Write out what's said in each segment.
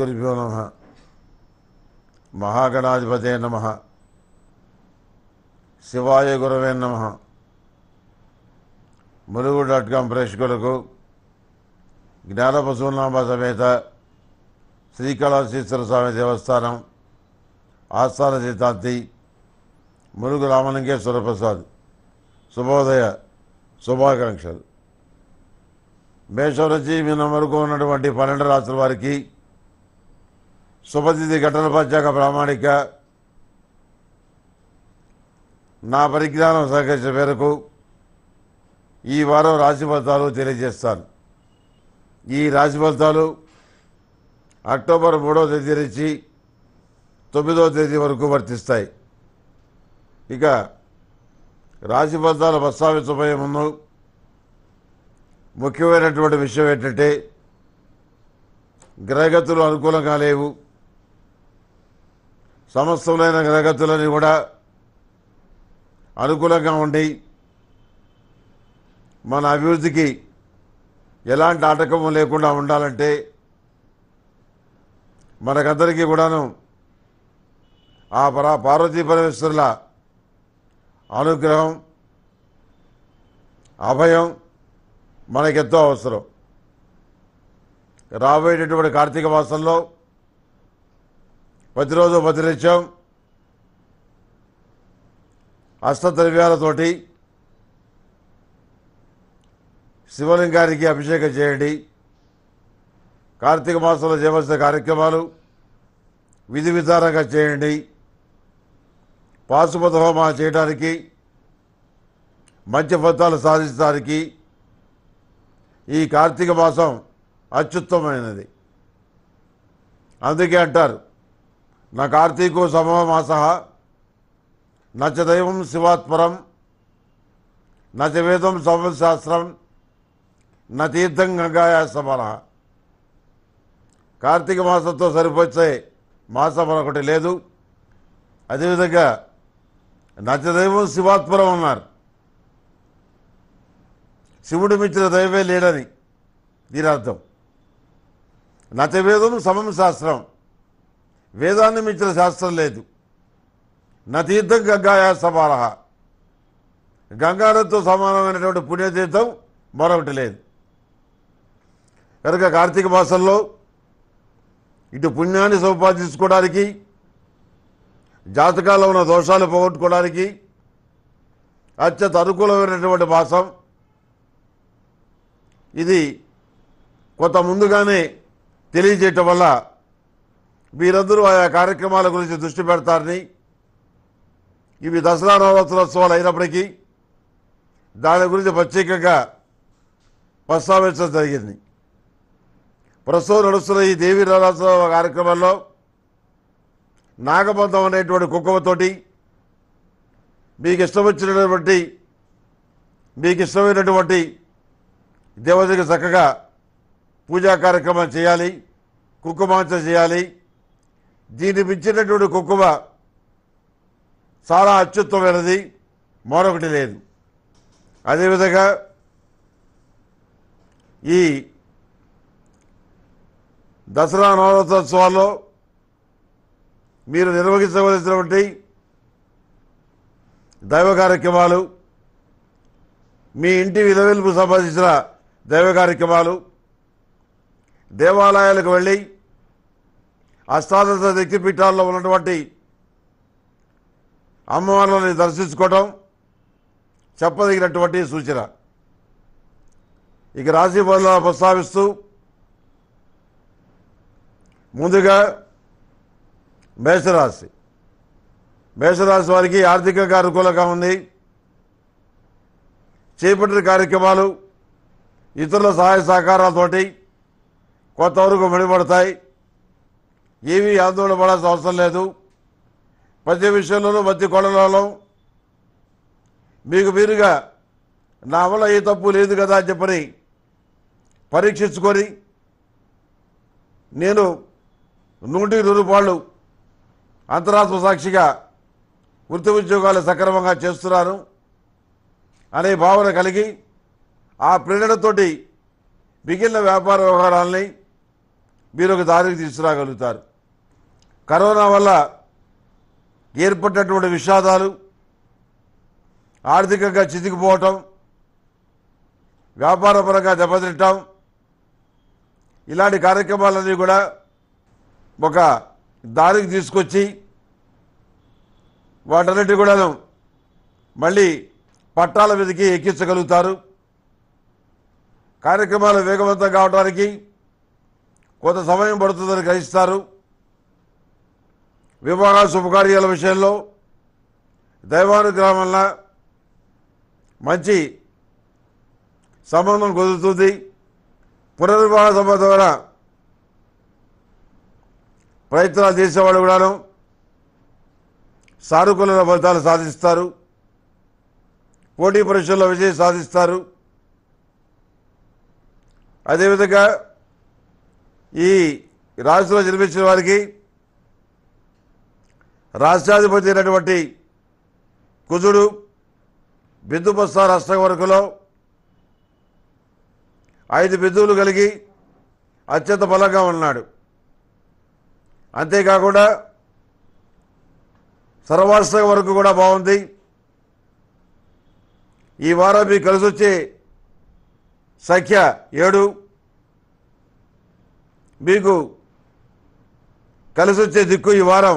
శ్రీగురుభ్యో నమ మహాగణాధిపతే నమ శివాయ గురవే నమ ములుగు డాట్ కామ్ ప్రేక్షకులకు జ్ఞానపశునామ సమేత శ్రీకాళహస్తీశ్వర స్వామి దేవస్థానం ఆస్థాన సిద్ధాంతి ములుగు రామలింగేశ్వర ప్రసాద్ శుభోదయ శుభాకాంక్షలు మేషం నుంచి మీనం ఉన్నటువంటి పన్నెండు రాత్రుల వారికి ఘటన ಘಟನೋಪಾಧ್ಯಾಯ ప్రామాణిక నా పరిజ్ఞానం సహకరించిన మేరకు ఈ వారం రాశి ఫలితాలు తెలియజేస్తాను ఈ రాశి ఫలితాలు అక్టోబర్ మూడవ తేదీ నుంచి తొమ్మిదవ తేదీ వరకు వర్తిస్తాయి ఇక రాశి ఫలితాలు ప్రస్తావించబోయే ముందు ముఖ్యమైనటువంటి విషయం ఏంటంటే గ్రహగతులు అనుకూలంగా లేవు సమస్తమైన గ్రగతులని కూడా అనుకూలంగా ఉండి మన అభివృద్ధికి ఎలాంటి ఆటకము లేకుండా ఉండాలంటే మనకందరికీ కూడాను ఆ పరా పార్వతీ పరమేశ్వరుల అనుగ్రహం అభయం మనకెంతో అవసరం రాబోయేటటువంటి కార్తీక మాసంలో ప్రతిరోజు ప్రతినిత్యం అష్టద్రవ్యాలతోటి శివలింగానికి అభిషేకం చేయండి కార్తీక మాసంలో చేయవలసిన కార్యక్రమాలు విధి విధానంగా చేయండి పాశుపత హోమాలు చేయడానికి మంచి ఫలితాలు సాధించడానికి ఈ కార్తీక మాసం అత్యుత్తమైనది అందుకే అంటారు నా కార్తీకో సమమాస నచదైవం శివాత్పరం నచవేదం సమశాస్త్రం నతీర్థం గంగాయా సమాన కార్తీక మాసంతో సరిపోచ్చే మాసం మరొకటి లేదు అదేవిధంగా నచ్చదైవం శివాత్మరం అన్నారు శివుడు మిత్ర దైవే లేడని దీని అర్థం నచవేదం సమం శాస్త్రం వేదాన్ని మించిన శాస్త్రం లేదు నతీర్థం గంగాయా సమాన గంగానతో సమానమైనటువంటి పుణ్యతీర్థం మరొకటి లేదు కనుక కార్తీక మాసంలో ఇటు పుణ్యాన్ని సంపాదించుకోవడానికి జాతకాల్లో ఉన్న దోషాలు పోగొట్టుకోవడానికి అత్యంత అనుకూలమైనటువంటి మాసం ఇది కొంత ముందుగానే తెలియజేయటం వల్ల మీరందరూ ఆయా కార్యక్రమాల గురించి దృష్టి పెడతారని ఇవి దసరా నవరాత్రోత్సవాలు అయినప్పటికీ దాని గురించి ప్రత్యేకంగా ప్రస్తావించడం జరిగింది ప్రస్తుతం నడుస్తున్న ఈ దేవీ నవరాత్రోత్సవ కార్యక్రమంలో నాగబంధం అనేటువంటి కుంకుమతోటి మీకు ఇష్టం వచ్చినటువంటి మీకు ఇష్టమైనటువంటి దేవతకి చక్కగా పూజా కార్యక్రమం చేయాలి కుంకుమాంచ చేయాలి దీన్ని మించినటువంటి కుక్కువ చాలా అత్యుత్తమైనది మరొకటి లేదు అదేవిధంగా ఈ దసరా నవరాత్రోత్సవాల్లో మీరు నిర్వహించవలసినటువంటి దైవ కార్యక్రమాలు మీ ఇంటి విధవెలుపు సంబంధించిన దైవ కార్యక్రమాలు దేవాలయాలకు వెళ్ళి అష్టాదశ శక్తిపీఠాల్లో ఉన్నటువంటి అమ్మవార్లని దర్శించుకోవడం చెప్పదగినటువంటి సూచన ఇక రాశి ఫలాల ప్రస్తావిస్తూ ముందుగా మేషరాశి మేషరాశి వారికి ఆర్థికంగా అనుకూలంగా ఉంది చేపట్టిన కార్యక్రమాలు ఇతరుల సహాయ సహకారాలతోటి కొత్తవరకు మెడిపడతాయి ఏమీ ఆందోళన పడాల్సిన అవసరం లేదు ప్రతి విషయంలోనూ మధ్య కొలలలో మీకు మీరుగా నా వల్ల ఏ తప్పు లేదు కదా అని చెప్పని పరీక్షించుకొని నేను నూటికి నూరు రూపాయలు అంతరాత్మ సాక్షిగా వృత్తి ఉద్యోగాలు సక్రమంగా చేస్తున్నాను అనే భావన కలిగి ఆ ప్రేరణతోటి మిగిలిన వ్యాపార వ్యవహారాలని మీరు ఒక దారికి తీసుకురాగలుగుతారు కరోనా వల్ల ఏర్పడినటువంటి విషాదాలు ఆర్థికంగా చితికిపోవటం వ్యాపారపరంగా దెబ్బతింటాం ఇలాంటి కార్యక్రమాలన్నీ కూడా ఒక దారికి తీసుకొచ్చి వాటన్నిటి కూడాను మళ్ళీ పట్టాల మీదకి ఎక్కించగలుగుతారు కార్యక్రమాలు వేగవంతం కావడానికి కొంత సమయం పడుతుందని గ్రహిస్తారు వివాహ శుభకార్యాల విషయంలో దైవానుగ్రహం వల్ల మంచి సంబంధం కుదురుతుంది పునర్వివాహ సభ ద్వారా ప్రయత్నాలు చేసేవాళ్ళు కూడాను సానుకూల ఫలితాలు సాధిస్తారు పోటీ పరీక్షల్లో విజయం సాధిస్తారు అదేవిధంగా ఈ రాశిలో జన్మించిన వారికి రాష్ట్రాధిపతి అయినటువంటి కుజుడు రాష్ట్ర వరకులో ఐదు బిందువులు కలిగి అత్యంత బలంగా ఉన్నాడు అంతేకాకుండా సర్వాష్ట్ర వరకు కూడా బాగుంది ఈ వారం మీకు కలిసి వచ్చే సంఖ్య ఏడు మీకు కలిసి వచ్చే దిక్కు ఈ వారం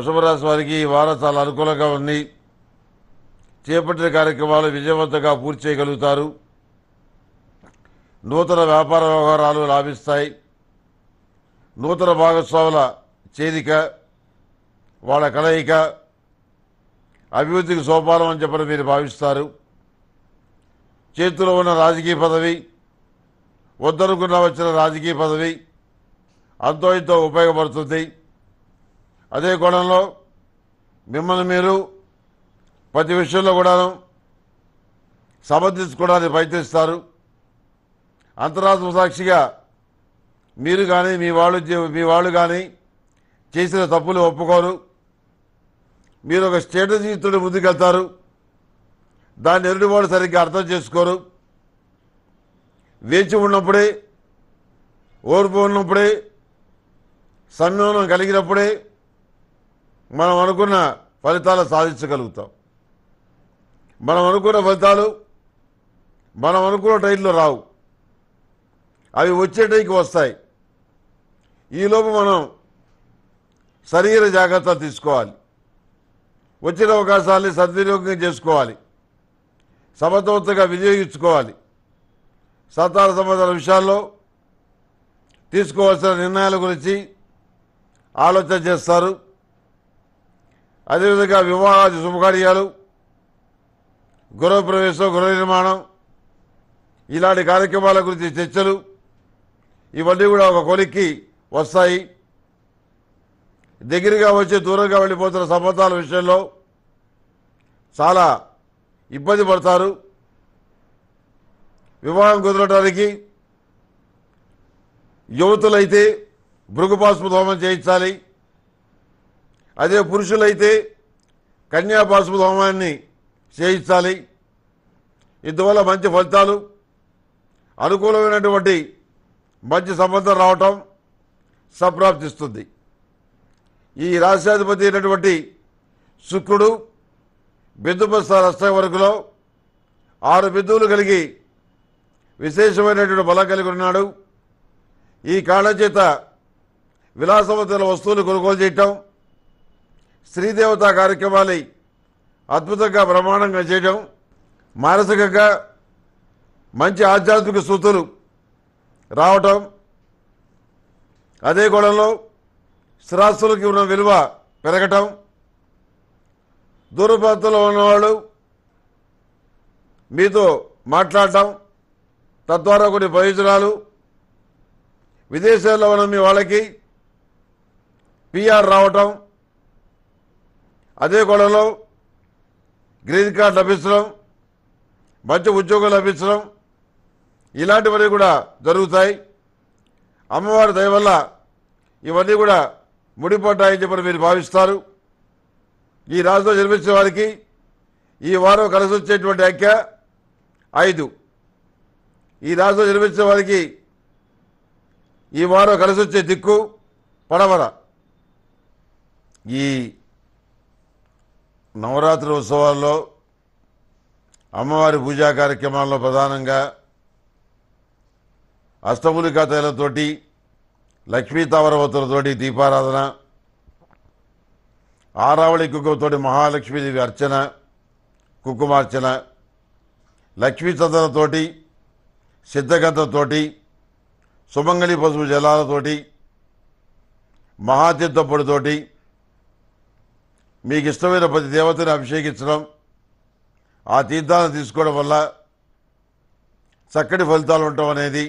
వృషభరాశి వారికి ఈ వారం చాలా అనుకూలంగా ఉంది చేపట్టిన కార్యక్రమాలు విజయవంతంగా పూర్తి చేయగలుగుతారు నూతన వ్యాపార వ్యవహారాలు లాభిస్తాయి నూతన భాగస్వాముల చేరిక వాళ్ళ కలయిక అభివృద్ధికి సోపానం అని చెప్పని మీరు భావిస్తారు చేతిలో ఉన్న రాజకీయ పదవి వద్దనుకున్న వచ్చిన రాజకీయ పదవి అంతో ఇంతో ఉపయోగపడుతుంది అదే కోణంలో మిమ్మల్ని మీరు ప్రతి విషయంలో కూడాను సమర్థించుకోవడానికి ప్రయత్నిస్తారు అంతరాత్మ సాక్షిగా మీరు కానీ మీ వాళ్ళు మీ వాళ్ళు కానీ చేసిన తప్పులు ఒప్పుకోరు మీరు ఒక స్ట్రాటజీతో ముందుకెళ్తారు దాన్ని ఎరుడు వాళ్ళు సరిగ్గా అర్థం చేసుకోరు వేచి ఉన్నప్పుడే ఓర్పు ఉన్నప్పుడే సంయమనం కలిగినప్పుడే మనం అనుకున్న ఫలితాలు సాధించగలుగుతాం మనం అనుకున్న ఫలితాలు మనం అనుకున్న టైంలో రావు అవి వచ్చే టైంకి వస్తాయి ఈలోపు మనం శరీర జాగ్రత్త తీసుకోవాలి వచ్చిన అవకాశాలని సద్వినియోగం చేసుకోవాలి సమతోత్తగా వినియోగించుకోవాలి సతార సంబంధాల విషయాల్లో తీసుకోవాల్సిన నిర్ణయాల గురించి ఆలోచన చేస్తారు అదేవిధంగా వివాహాది శుభకార్యాలు గృహప్రవేశం గృహ నిర్మాణం ఇలాంటి కార్యక్రమాల గురించి చర్చలు ఇవన్నీ కూడా ఒక కొలిక్కి వస్తాయి దగ్గరగా వచ్చి దూరంగా వెళ్ళిపోతున్న సంబంధాల విషయంలో చాలా ఇబ్బంది పడతారు వివాహం కుదరటానికి యువతులైతే భృగుపాస్పు దోమం చేయించాలి అదే పురుషులైతే కన్యాపాశుపు హోమాన్ని చేయించాలి ఇందువల్ల మంచి ఫలితాలు అనుకూలమైనటువంటి మంచి సంబంధం రావటం సంప్రాప్తిస్తుంది ఈ రాష్ట్రాధిపతి అయినటువంటి శుక్రుడు బిందుపస్థ రస్త వరకులో ఆరు బిందువులు కలిగి విశేషమైనటువంటి బలం కలిగి ఉన్నాడు ఈ కారణం చేత విలాసవంతుల వస్తువులు కొనుగోలు చేయటం స్త్రీదేవతా కార్యక్రమాలు అద్భుతంగా బ్రహ్మాండంగా చేయడం మానసికంగా మంచి ఆధ్యాత్మిక సూతులు రావటం అదే గోడంలో స్థిరాస్తులకి ఉన్న విలువ పెరగటం దూర ఉన్నవాళ్ళు మీతో మాట్లాడటం తద్వారా కొన్ని ప్రయోజనాలు విదేశాల్లో ఉన్న మీ వాళ్ళకి పిఆర్ రావటం అదే కొడలో గ్రీన్ కార్డు లభించడం మంచి ఉద్యోగం లభించడం ఇలాంటివన్నీ కూడా జరుగుతాయి అమ్మవారి దయ వల్ల ఇవన్నీ కూడా ముడిపడ్డాయని చెప్పని మీరు భావిస్తారు ఈ రాశిలో జన్మించిన వారికి ఈ వారం కలిసి వచ్చేటువంటి అంఖ్య ఐదు ఈ రాశిలో జన్మించిన వారికి ఈ వారం కలిసి వచ్చే దిక్కు పడవర ఈ నవరాత్రి ఉత్సవాల్లో అమ్మవారి పూజా కార్యక్రమాల్లో ప్రధానంగా అష్టమూలికా తైలతోటి లక్ష్మీ తావరవతులతోటి దీపారాధన ఆరావళి కుక్కతోటి మహాలక్ష్మీదేవి అర్చన కుక్కుమార్చన లక్ష్మీ చందనతోటి సిద్ధగంధతోటి సుమంగళి పసుపు జలాలతోటి మహాతీర్థపొడితోటి మీకు ఇష్టమైన ప్రతి దేవతను అభిషేకించడం ఆ తీర్థాలను తీసుకోవడం వల్ల చక్కటి ఫలితాలు ఉండటం అనేది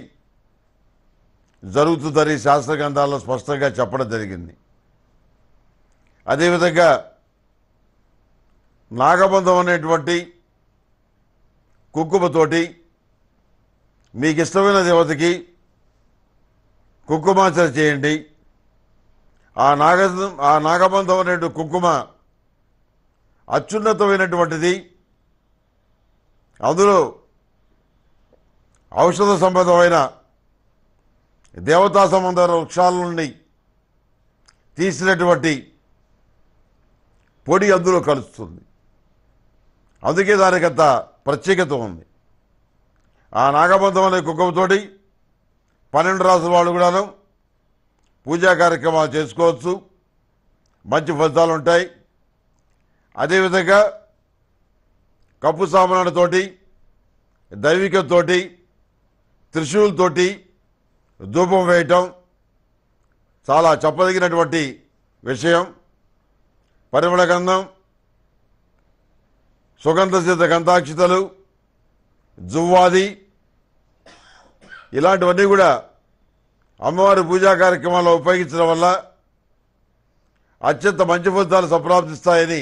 జరుగుతుందని శాస్త్ర గ్రంథాల్లో స్పష్టంగా చెప్పడం జరిగింది అదేవిధంగా నాగబంధం అనేటువంటి కుంకుమతోటి మీకు ఇష్టమైన దేవతకి కుంకుమాచర చేయండి ఆ నాగ ఆ నాగబంధం అనేటువంటి కుంకుమ అత్యున్నతమైనటువంటిది అందులో ఔషధ సంబంధమైన దేవతా సంబంధమైన వృక్షాల నుండి తీసినటువంటి పొడి అందులో కలుస్తుంది అందుకే దానికంత ప్రత్యేకత ఉంది ఆ నాగబంధం అనే కుక్కతోటి పన్నెండు రాసుల వాళ్ళు కూడాను పూజా కార్యక్రమాలు చేసుకోవచ్చు మంచి ఫలితాలు ఉంటాయి అదేవిధంగా కప్పు సామానాలతోటి దైవికంతో త్రిశూలతోటి ధూపం వేయటం చాలా చెప్పదగినటువంటి విషయం పరిమళ గంధం సుగంధ సిద్ధ గంధాక్షితలు జువ్వాది ఇలాంటివన్నీ కూడా అమ్మవారి పూజా కార్యక్రమాల్లో ఉపయోగించడం వల్ల అత్యంత మంచి ఫలితాలు సంప్రాప్తిస్తాయని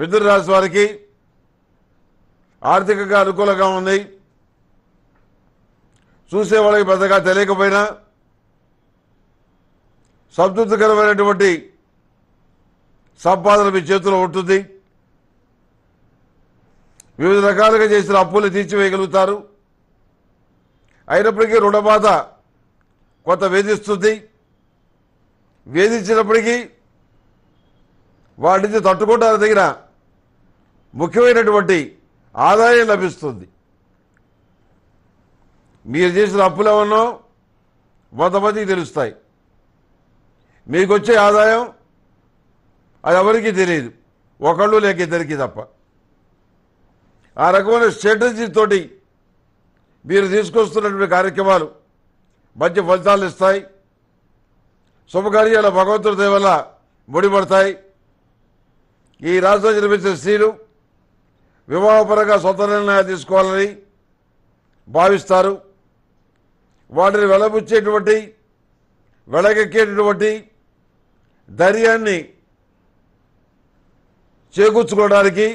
మిథున రాశి వారికి ఆర్థికంగా అనుకూలంగా ఉంది చూసే వాళ్ళకి పెద్దగా తెలియకపోయినా సంతృప్తికరమైనటువంటి సంపాదన మీ చేతిలో ఉంటుంది వివిధ రకాలుగా చేసిన అప్పులు తీర్చివేయగలుగుతారు అయినప్పటికీ రుణబాధ కొంత వేధిస్తుంది వేధించినప్పటికీ వాటి నుంచి తట్టుకుంటారు దగ్గర ముఖ్యమైనటువంటి ఆదాయం లభిస్తుంది మీరు చేసిన అప్పులు ఏమన్నా మందికి తెలుస్తాయి మీకు వచ్చే ఆదాయం అది ఎవరికీ తెలియదు ఒకళ్ళు లేక ఇద్దరికి తప్ప ఆ రకమైన స్ట్రాటజీ తోటి మీరు తీసుకొస్తున్నటువంటి కార్యక్రమాలు మంచి ఫలితాలు ఇస్తాయి శుభకార్యాల భగవంతుడి వల్ల ముడిపడతాయి ఈ రాష్ట్రంలో జన్మించిన స్త్రీలు వివాహపరంగా సొంత నిర్ణయాలు తీసుకోవాలని భావిస్తారు వాటిని వెలబుచ్చేటువంటి వెలగెక్కేటటువంటి ధైర్యాన్ని చేకూర్చుకోవడానికి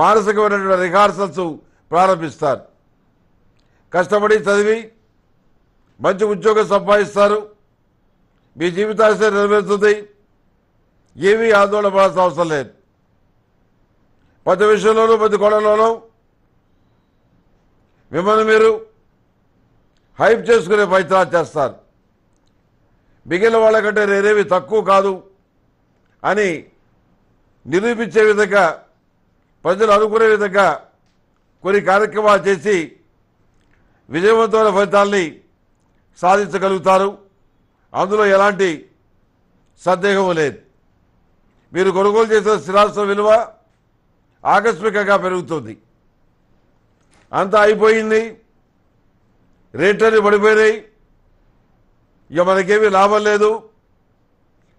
మానసికమైనటువంటి రిహార్సల్స్ ప్రారంభిస్తారు కష్టపడి చదివి మంచి ఉద్యోగం సంపాదిస్తారు మీ జీవితాశ నెరవేరుతుంది ఏమీ ఆందోళన పడాల్సిన అవసరం లేదు ప్రతి విషయంలోనూ ప్రతి కోణంలోనూ మిమ్మల్ని మీరు హైప్ చేసుకునే ప్రయత్నాలు చేస్తారు మిగిలిన వాళ్ళకంటే నేనేవి తక్కువ కాదు అని నిరూపించే విధంగా ప్రజలు అనుకునే విధంగా కొన్ని కార్యక్రమాలు చేసి విజయవంతమైన ఫలితాల్ని సాధించగలుగుతారు అందులో ఎలాంటి సందేహం లేదు మీరు కొనుగోలు చేసిన స్థిరాస్త్ర విలువ ఆకస్మికంగా పెరుగుతుంది అంతా అయిపోయింది రేట్లని పడిపోయినాయి ఇక మనకేమీ లాభం లేదు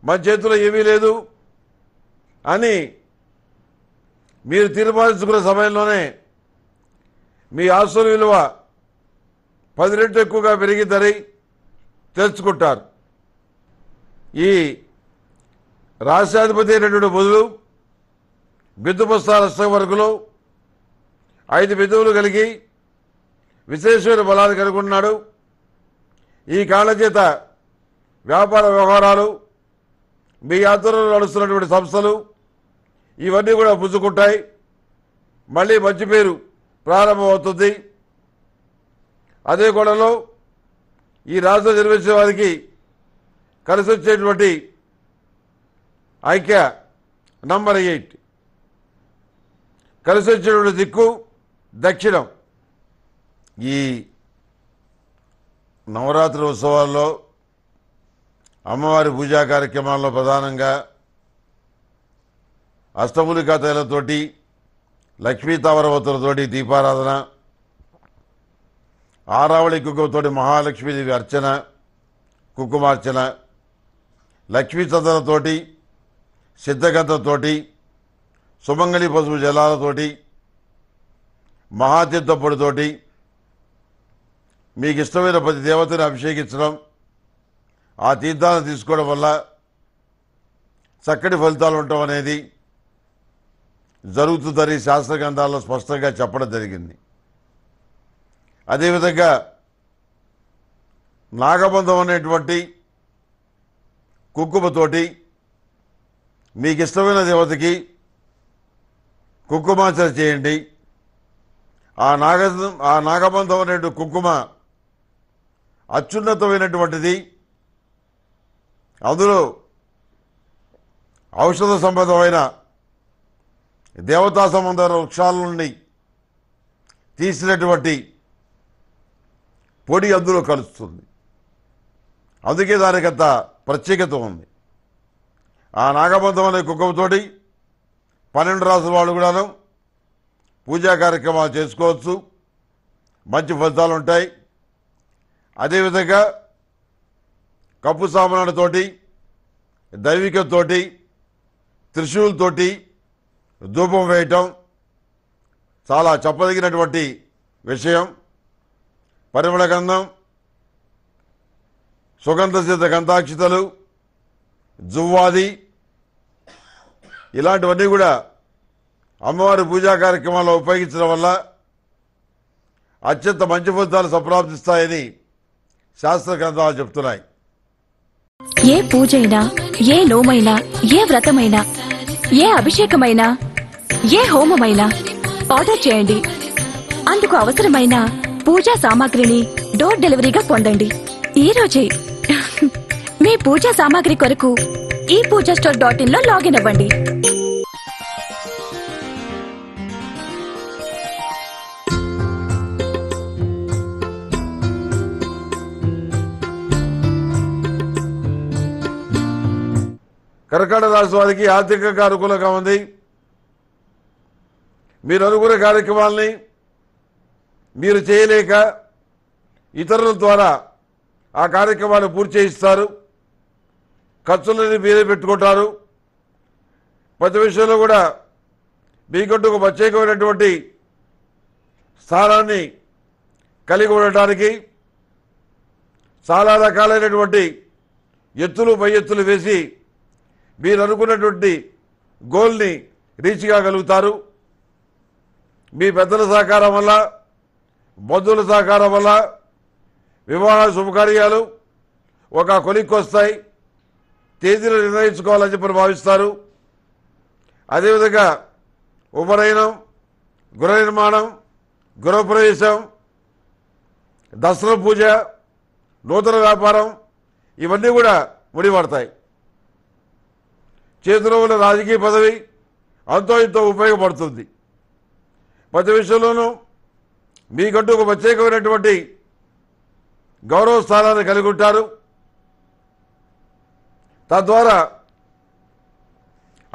మన చేతిలో ఏమీ లేదు అని మీరు తీర్మానించుకున్న సమయంలోనే మీ ఆస్తుల విలువ పది రెట్లు ఎక్కువగా పెరిగిద్దని తెలుసుకుంటారు ఈ రాష్ట్రాధిపతి అయినటువంటి బదులు బిద్దుబస్తాల వరకులో ఐదు బిందువులు కలిగి విశేషమైన బలాలు ఉన్నాడు ఈ చేత వ్యాపార వ్యవహారాలు మీ ఆధ్వర్యంలో నడుస్తున్నటువంటి సంస్థలు ఇవన్నీ కూడా పుచ్చుకుంటాయి మళ్ళీ మంచి పేరు ప్రారంభమవుతుంది అదే కూడాలో ఈ రాష్ట్ర నిర్వహించే వారికి కలిసి వచ్చేటువంటి ఐక్య నంబర్ ఎయిట్ కలిసి వచ్చిన దిక్కు దక్షిణం ఈ నవరాత్రి ఉత్సవాల్లో అమ్మవారి పూజా కార్యక్రమాల్లో ప్రధానంగా అష్టములికా తైలతోటి లక్ష్మీ తావరవతులతోటి దీపారాధన ఆరావళి కుక్కతోటి మహాలక్ష్మీదేవి అర్చన కుక్కుమార్చన లక్ష్మీ చందనతోటి సిద్ధగంధతోటి సుమంగళి పశువు జలాలతోటి పొడితోటి మీకు ఇష్టమైన ప్రతి దేవతని అభిషేకించడం ఆ తీర్థాలను తీసుకోవడం వల్ల చక్కటి ఫలితాలు ఉండటం అనేది జరుగుతుందని శాస్త్ర గ్రంథాల్లో స్పష్టంగా చెప్పడం జరిగింది అదేవిధంగా నాగబంధం అనేటువంటి కుంకుమతోటి మీకు ఇష్టమైన దేవతకి కుంకుమార్చన చేయండి ఆ నాగ ఆ నాగబంధం కుంకుమ అత్యున్నతమైనటువంటిది అందులో ఔషధ సంబంధమైన దేవతా సంబంధమైన వృక్షాల నుండి తీసినటువంటి పొడి అందులో కలుస్తుంది అందుకే దానికంత ప్రత్యేకత ఉంది ఆ నాగబంధం అనే కుక్కముతోటి పన్నెండు రాసుల వాళ్ళు కూడాను పూజా కార్యక్రమాలు చేసుకోవచ్చు మంచి ఫలితాలు ఉంటాయి అదేవిధంగా కప్పు సామానులతోటి దైవికతో త్రిశూలతోటి ధూపం వేయటం చాలా చెప్పదగినటువంటి విషయం పరిమళ గంధం సుగంధ సిద్ధ గంధాక్షితలు జువ్వాది ఇలాంటివన్నీ కూడా అమ్మవారి పూజా కార్యక్రమాల్లో ఉపయోగించడం వల్ల అత్యంత మంచి ఫలితాలు సంప్రాప్తిస్తాయని శాస్త్ర గ్రంథాలు చెప్తున్నాయి ఏ పూజైనా ఏ లోమైనా ఏ వ్రతమైనా ఏ అభిషేకమైనా ఏ హోమమైనా ఆర్డర్ చేయండి అందుకు అవసరమైన పూజా సామాగ్రిని డోర్ డెలివరీగా పొందండి రోజే మీ పూజా సామాగ్రి కొరకు ఈ పూజా స్టోర్ డాట్ ఇన్ లో లాగిన్ అవ్వండి కర్కాటక రాష్ట్ర వారికి ఆర్థికంగా అనుకూలంగా ఉంది మీరు అనుకునే కార్యక్రమాల్ని మీరు చేయలేక ఇతరుల ద్వారా ఆ కార్యక్రమాన్ని పూర్తి చేయిస్తారు ఖర్చులని మీరే పెట్టుకుంటారు ప్రతి విషయంలో కూడా మీకంటూ ఒక ప్రత్యేకమైనటువంటి స్థానాన్ని కలిగి ఉండటానికి చాలా రకాలైనటువంటి ఎత్తులు పై ఎత్తులు వేసి మీరు అనుకున్నటువంటి గోల్ని రీచ్ కాగలుగుతారు మీ పెద్దల సహకారం వల్ల బంధువుల సహకారం వల్ల వివాహ శుభకార్యాలు ఒక కొలిక్కి వస్తాయి తేదీలు నిర్ణయించుకోవాలని చెప్పని భావిస్తారు అదేవిధంగా ఉపనయనం గృహ నిర్మాణం గృహప్రవేశం దసరా పూజ నూతన వ్యాపారం ఇవన్నీ కూడా ముడిపడతాయి చేతిలో ఉన్న రాజకీయ పదవి అంతో ఇంతో ఉపయోగపడుతుంది ప్రతి విషయంలోనూ మీకంటూ ఒక ప్రత్యేకమైనటువంటి గౌరవ స్థానాన్ని కలిగి ఉంటారు తద్వారా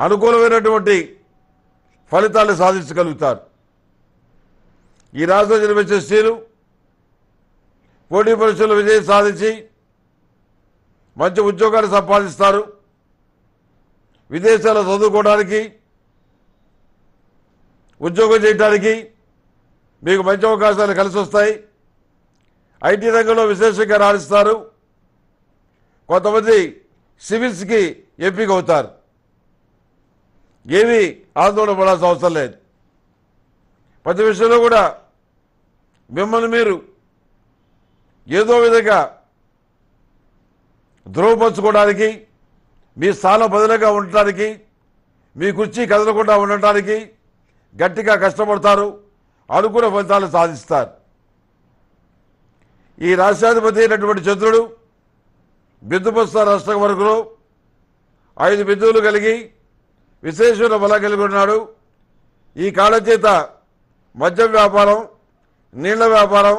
అనుకూలమైనటువంటి ఫలితాలు సాధించగలుగుతారు ఈ రాజులో జన్మించే స్త్రీలు పోటీ పరీక్షలు విజయం సాధించి మంచి ఉద్యోగాలు సంపాదిస్తారు విదేశాల్లో చదువుకోవడానికి ఉద్యోగం చేయడానికి మీకు మంచి అవకాశాలు కలిసి వస్తాయి ఐటీ రంగంలో విశేషంగా రాణిస్తారు కొంతమంది సివిల్స్కి ఎంపిక అవుతారు ఏమీ ఆందోళన పడాల్సిన అవసరం లేదు ప్రతి విషయంలో కూడా మిమ్మల్ని మీరు ఏదో విధంగా ధృవపరచుకోవడానికి మీ స్థానం బదులుగా ఉండటానికి మీ కుర్చీ కదలకుండా ఉండటానికి గట్టిగా కష్టపడతారు అనుకూల ఫలితాలు సాధిస్తారు ఈ రాష్ట్రాధిపతి అయినటువంటి చంద్రుడు బిద్దుబొత్స రాష్ట్ర వరకు ఐదు బిందువులు కలిగి విశేషుల బలం కలిగి ఉన్నాడు ఈ కాళచేత మద్యం వ్యాపారం నీళ్ల వ్యాపారం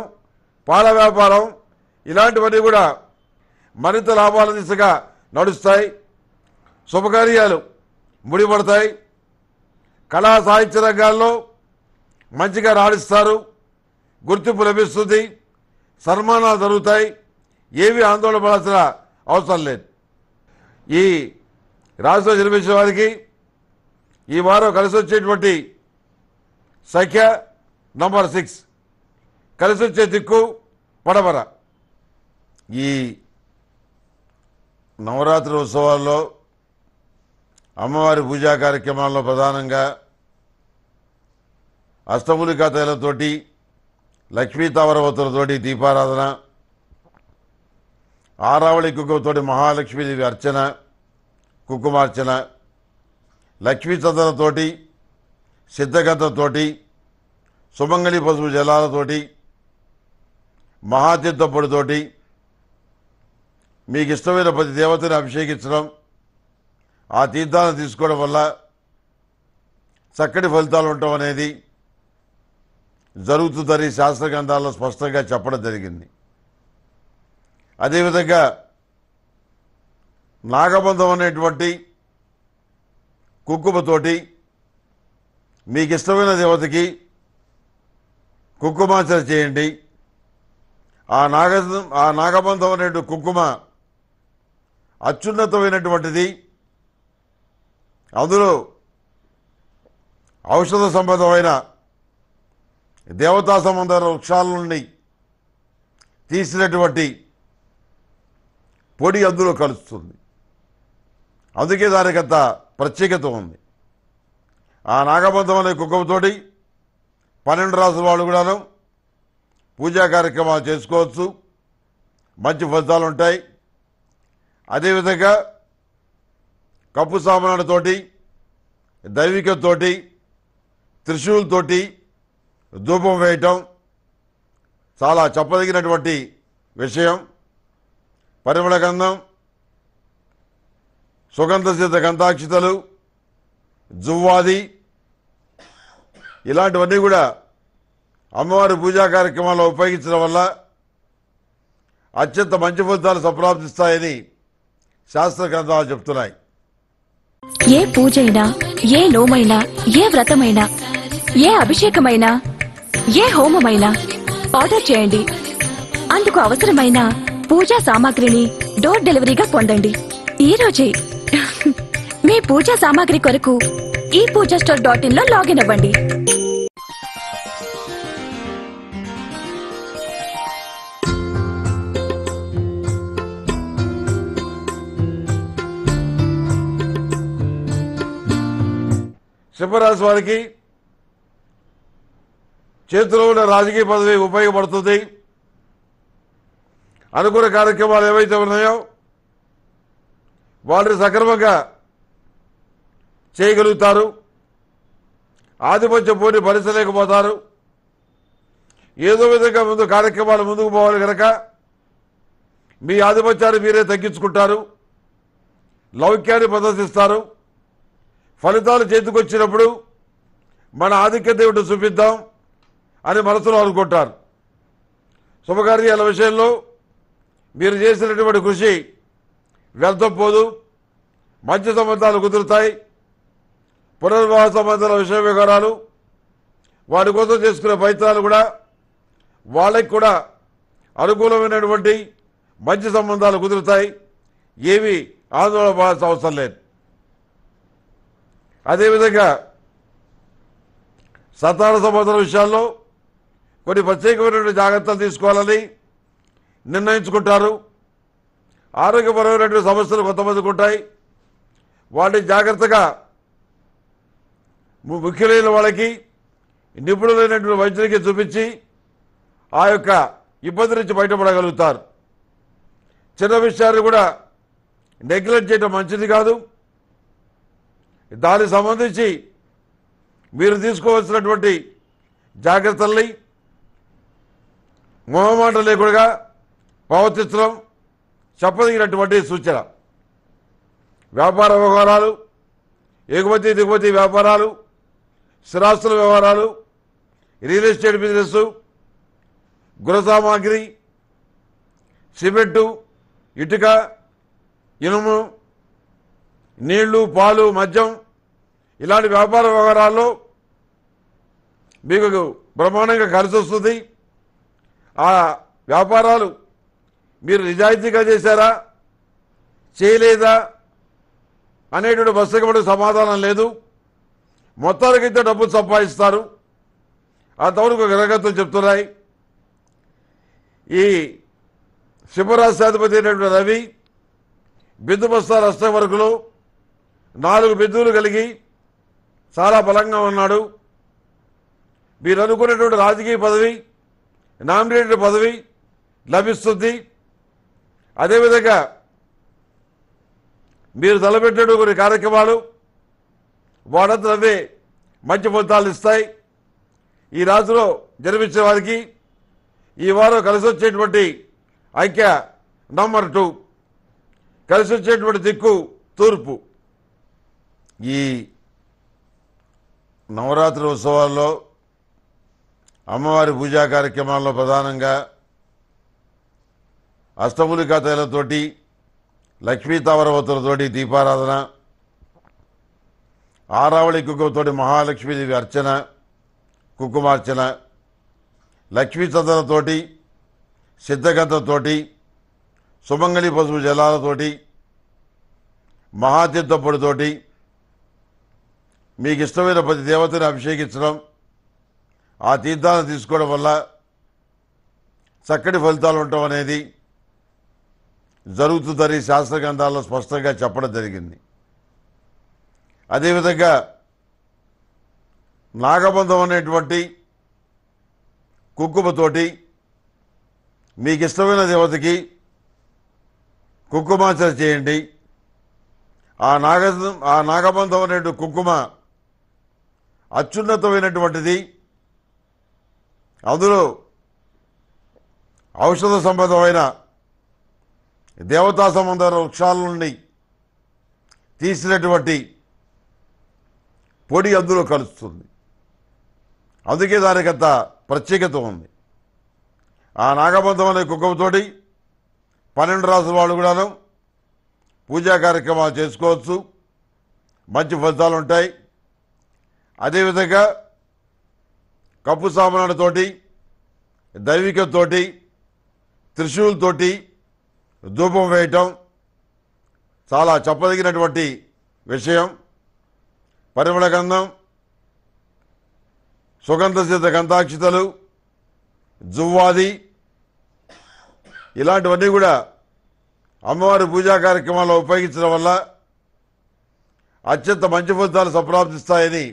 పాల వ్యాపారం ఇలాంటివన్నీ కూడా మరింత లాభాల దిశగా నడుస్తాయి శుభకార్యాలు ముడిపడతాయి కళా సాహిత్య రంగాల్లో మంచిగా రాణిస్తారు గుర్తింపు లభిస్తుంది సన్మానాలు జరుగుతాయి ఏవి ఆందోళన పడాల్సిన అవసరం లేదు ఈ రాశిలో జన్మించిన వారికి ఈ వారం కలిసి వచ్చేటువంటి సంఖ్య నంబర్ సిక్స్ కలిసి వచ్చే దిక్కు పడమర ఈ నవరాత్రి ఉత్సవాల్లో అమ్మవారి పూజా కార్యక్రమాల్లో ప్రధానంగా అష్టములికా తైలతోటి లక్ష్మీ తావరవతులతోటి దీపారాధన ఆరావళి కుక్కువతోటి మహాలక్ష్మీదేవి అర్చన కుక్కుమార్చన లక్ష్మీచందనతోటి సిద్ధగంధతోటి సుమంగళి పసుపు జలాలతోటి పొడితోటి మీకు ఇష్టమైన ప్రతి దేవతని అభిషేకించడం ఆ తీర్థాన్ని తీసుకోవడం వల్ల చక్కటి ఫలితాలు ఉండటం అనేది జరుగుతుందని శాస్త్రగ్రంథాల్లో స్పష్టంగా చెప్పడం జరిగింది అదేవిధంగా నాగబంధం అనేటువంటి కుంకుమతోటి మీకు ఇష్టమైన దేవతకి కుంకుమార్చన చేయండి ఆ నాగ ఆ నాగబంధం అనేటువంటి కుంకుమ అత్యున్నతమైనటువంటిది అందులో ఔషధ సంబంధమైన దేవతా సంబంధమైన వృక్షాల నుండి తీసినటువంటి పొడి అందులో కలుస్తుంది అందుకే దానికి అంత ప్రత్యేకత ఉంది ఆ నాగబంధం అనే కుక్కతోటి పన్నెండు రాసుల వాళ్ళు కూడాను పూజా కార్యక్రమాలు చేసుకోవచ్చు మంచి ఫలితాలు ఉంటాయి అదేవిధంగా కప్పు సామాన్లతోటి దైవికతో త్రిశూలతోటి ధూపం వేయటం చాలా చెప్పదగినటువంటి విషయం పరిమళ గంధం సుగంధ సిద్ధ గంధాక్షితలు జువ్వాది ఇలాంటివన్నీ కూడా అమ్మవారి పూజా కార్యక్రమాల్లో ఉపయోగించడం వల్ల అత్యంత మంచి ఫలితాలు సంప్రాప్తిస్తాయని శాస్త్ర గ్రంథాలు చెప్తున్నాయి ఏ అయినా ఏ లోమైనా ఏ వ్రతమైనా ఏ అభిషేకమైనా ఏ హోమమైనా ఆర్డర్ చేయండి అందుకు అవసరమైన పూజా సామాగ్రిని డోర్ డెలివరీగా పొందండి ఈ రోజే మీ పూజా సామాగ్రి కొరకు ఈ పూజా స్టోర్ డాట్ ఇన్ లో లాగిన్ అవ్వండి సింహరాశి వారికి చేతిలో ఉన్న రాజకీయ పదవి ఉపయోగపడుతుంది అనుకున్న కార్యక్రమాలు ఏవైతే ఉన్నాయో వాళ్ళని సక్రమంగా చేయగలుగుతారు ఆధిపత్యం పోటీ భరించలేకపోతారు ఏదో విధంగా ముందు కార్యక్రమాలు ముందుకు పోవాలి కనుక మీ ఆధిపత్యాన్ని మీరే తగ్గించుకుంటారు లౌక్యాన్ని ప్రదర్శిస్తారు ఫలితాలు చేతికొచ్చినప్పుడు మన ఆధిక్యత ఏమిటో చూపిద్దాం అని మనసులో అనుకుంటారు శుభకార్యాల విషయంలో మీరు చేసినటువంటి కృషి వ్యర్థపోదు మంచి సంబంధాలు కుదురుతాయి పునర్వాహ సంబంధాల విషయ వివరాలు వాటి కోసం చేసుకునే ప్రయత్నాలు కూడా వాళ్ళకి కూడా అనుకూలమైనటువంటి మంచి సంబంధాలు కుదురుతాయి ఏవి ఆందోళన పడాల్సిన అవసరం లేదు అదేవిధంగా సంతాన సంబంధాల విషయాల్లో కొన్ని ప్రత్యేకమైనటువంటి జాగ్రత్తలు తీసుకోవాలని నిర్ణయించుకుంటారు ఆరోగ్యపరమైనటువంటి సమస్యలు కొంతమందికి ఉంటాయి వాటిని జాగ్రత్తగా ముఖ్యులైన వాళ్ళకి నిపుణులైనటువంటి వైద్యులకి చూపించి ఆ యొక్క ఇబ్బంది నుంచి బయటపడగలుగుతారు చిన్న విషయాన్ని కూడా నెగ్లెక్ట్ చేయడం మంచిది కాదు దానికి సంబంధించి మీరు తీసుకోవాల్సినటువంటి జాగ్రత్తల్ని మొహమాట లేకుండా ప్రవర్తించడం చెప్పదగినటువంటి సూచన వ్యాపార వ్యవహారాలు ఎగుమతి దిగుమతి వ్యాపారాలు స్థిరాస్తుల వ్యవహారాలు రియల్ ఎస్టేట్ బిజినెస్ సామాగ్రి సిమెంటు ఇటుక ఇనుము నీళ్లు పాలు మద్యం ఇలాంటి వ్యాపార వ్యవహారాల్లో మీకు బ్రహ్మాండంగా కలిసి వస్తుంది ఆ వ్యాపారాలు మీరు నిజాయితీగా చేశారా చేయలేదా అనేటువంటి వస్తకముడు సమాధానం లేదు మొత్తానికైతే డబ్బు సంపాదిస్తారు ఆ తమకు గ్రహగతం చెప్తున్నాయి ఈ సింహరాశాధిపతి అయినటువంటి రవి బిందు బస్తా అష్టం వరకులో నాలుగు బిందువులు కలిగి చాలా బలంగా ఉన్నాడు మీరు అనుకున్నటువంటి రాజకీయ పదవి నామినేటెడ్ పదవి లభిస్తుంది అదేవిధంగా మీరు తలపెట్టిన కొన్ని కార్యక్రమాలు వాడంతా అవే మంచి ఫలితాలు ఇస్తాయి ఈ రాత్రిలో జన్మించిన వారికి ఈ వారం కలిసి వచ్చేటువంటి ఐక్య నంబర్ టూ కలిసి వచ్చేటువంటి దిక్కు తూర్పు ఈ నవరాత్రి ఉత్సవాల్లో అమ్మవారి పూజా కార్యక్రమాల్లో ప్రధానంగా అష్టములికా తైలతోటి లక్ష్మీ తామరవతులతోటి దీపారాధన ఆరావళి కుక్కుమతోటి మహాలక్ష్మీదేవి అర్చన కుక్కుమార్చన లక్ష్మీ చందనతోటి సిద్ధగంధతోటి సుమంగళి పసుపు జలాలతోటి పొడితోటి మీకు ఇష్టమైన ప్రతి దేవతను అభిషేకించడం ఆ తీర్థాన్ని తీసుకోవడం వల్ల చక్కటి ఫలితాలు ఉండటం అనేది జరుగుతుందని శాస్త్ర గ్రంథాల్లో స్పష్టంగా చెప్పడం జరిగింది అదేవిధంగా నాగబంధం అనేటువంటి కుంకుమతోటి మీకు ఇష్టమైన దేవతకి కుంకుమార్చన చేయండి ఆ నాగ ఆ నాగబంధం అనేటువంటి కుంకుమ అత్యున్నతమైనటువంటిది అందులో ఔషధ సంబంధమైన దేవతా సంబంధ వృక్షాల నుండి తీసినటువంటి పొడి అందులో కలుస్తుంది అందుకే దానికి అంత ప్రత్యేకత ఉంది ఆ నాగబంధం అనే కుక్కతోటి పన్నెండు రాసుల వాళ్ళు కూడాను పూజా కార్యక్రమాలు చేసుకోవచ్చు మంచి ఫలితాలు ఉంటాయి అదేవిధంగా కప్పు సామాన్లతోటి దైవికతోటి త్రిశూలతోటి ధూపం వేయటం చాలా చెప్పదగినటువంటి విషయం పరిమళ గంధం సుగంధ సిద్ధ గంధాక్షితలు జువ్వాది ఇలాంటివన్నీ కూడా అమ్మవారి పూజా కార్యక్రమాల్లో ఉపయోగించడం వల్ల అత్యంత మంచి ఫలితాలు సంప్రాప్తిస్తాయని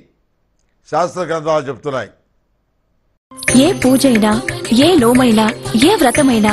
శాస్త్ర గ్రంథాలు చెప్తున్నాయి ఏ పూజైనా ఏ లోమైనా ఏ వ్రతమైనా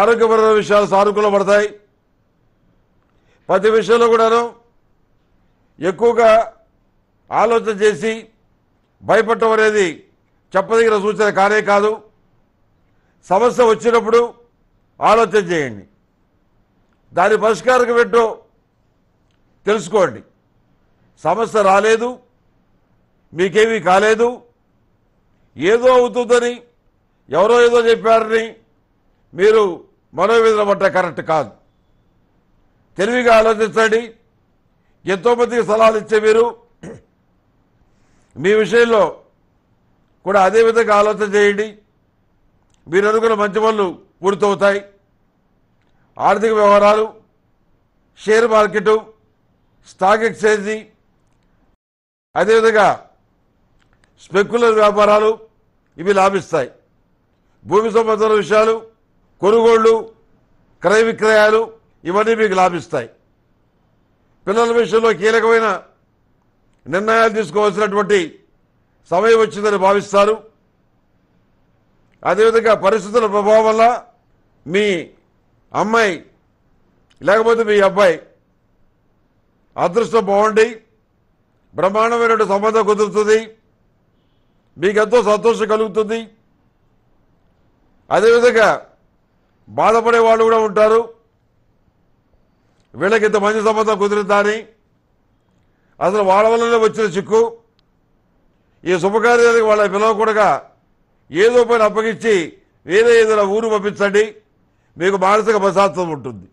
ఆరోగ్యపరమైన విషయాలు సానుకూల పడతాయి ప్రతి విషయంలో కూడాను ఎక్కువగా ఆలోచన చేసి భయపడటం అనేది చెప్పదగిన సూచన కానే కాదు సమస్య వచ్చినప్పుడు ఆలోచన చేయండి దాని పరిష్కారం పెట్టో తెలుసుకోండి సమస్య రాలేదు మీకేమీ కాలేదు ఏదో అవుతుందని ఎవరో ఏదో చెప్పారని మీరు మరో విధంగా పడ్డ కరెక్ట్ కాదు తెలివిగా ఆలోచించండి ఎంతోమందికి సలహాలు ఇచ్చే మీరు మీ విషయంలో కూడా అదేవిధంగా ఆలోచన చేయండి మీరు అనుకున్న మంచి పనులు పూర్తవుతాయి ఆర్థిక వ్యవహారాలు షేర్ మార్కెటు స్టాక్ ఎక్స్చేంజి అదేవిధంగా స్పెక్యులర్ వ్యాపారాలు ఇవి లాభిస్తాయి భూమి సంబంధాల విషయాలు కొనుగోళ్లు క్రయ విక్రయాలు ఇవన్నీ మీకు లాభిస్తాయి పిల్లల విషయంలో కీలకమైన నిర్ణయాలు తీసుకోవాల్సినటువంటి సమయం వచ్చిందని భావిస్తారు అదేవిధంగా పరిస్థితుల ప్రభావం వల్ల మీ అమ్మాయి లేకపోతే మీ అబ్బాయి అదృష్టం బాగుండి బ్రహ్మాండమైనటువంటి సంబంధం కుదురుతుంది మీకెంతో సంతోషం కలుగుతుంది అదేవిధంగా బాధపడే వాళ్ళు కూడా ఉంటారు వీళ్ళకి ఇంత మంచి సంబంధం కుదురుతా అసలు వాళ్ళ వల్లనే వచ్చిన చిక్కు ఈ శుభకార్యానికి వాళ్ళ పిలవకూడగా ఏదో పని అప్పగించి వేరే ఏదైనా ఊరు పంపించండి మీకు మానసిక ప్రశాంతం ఉంటుంది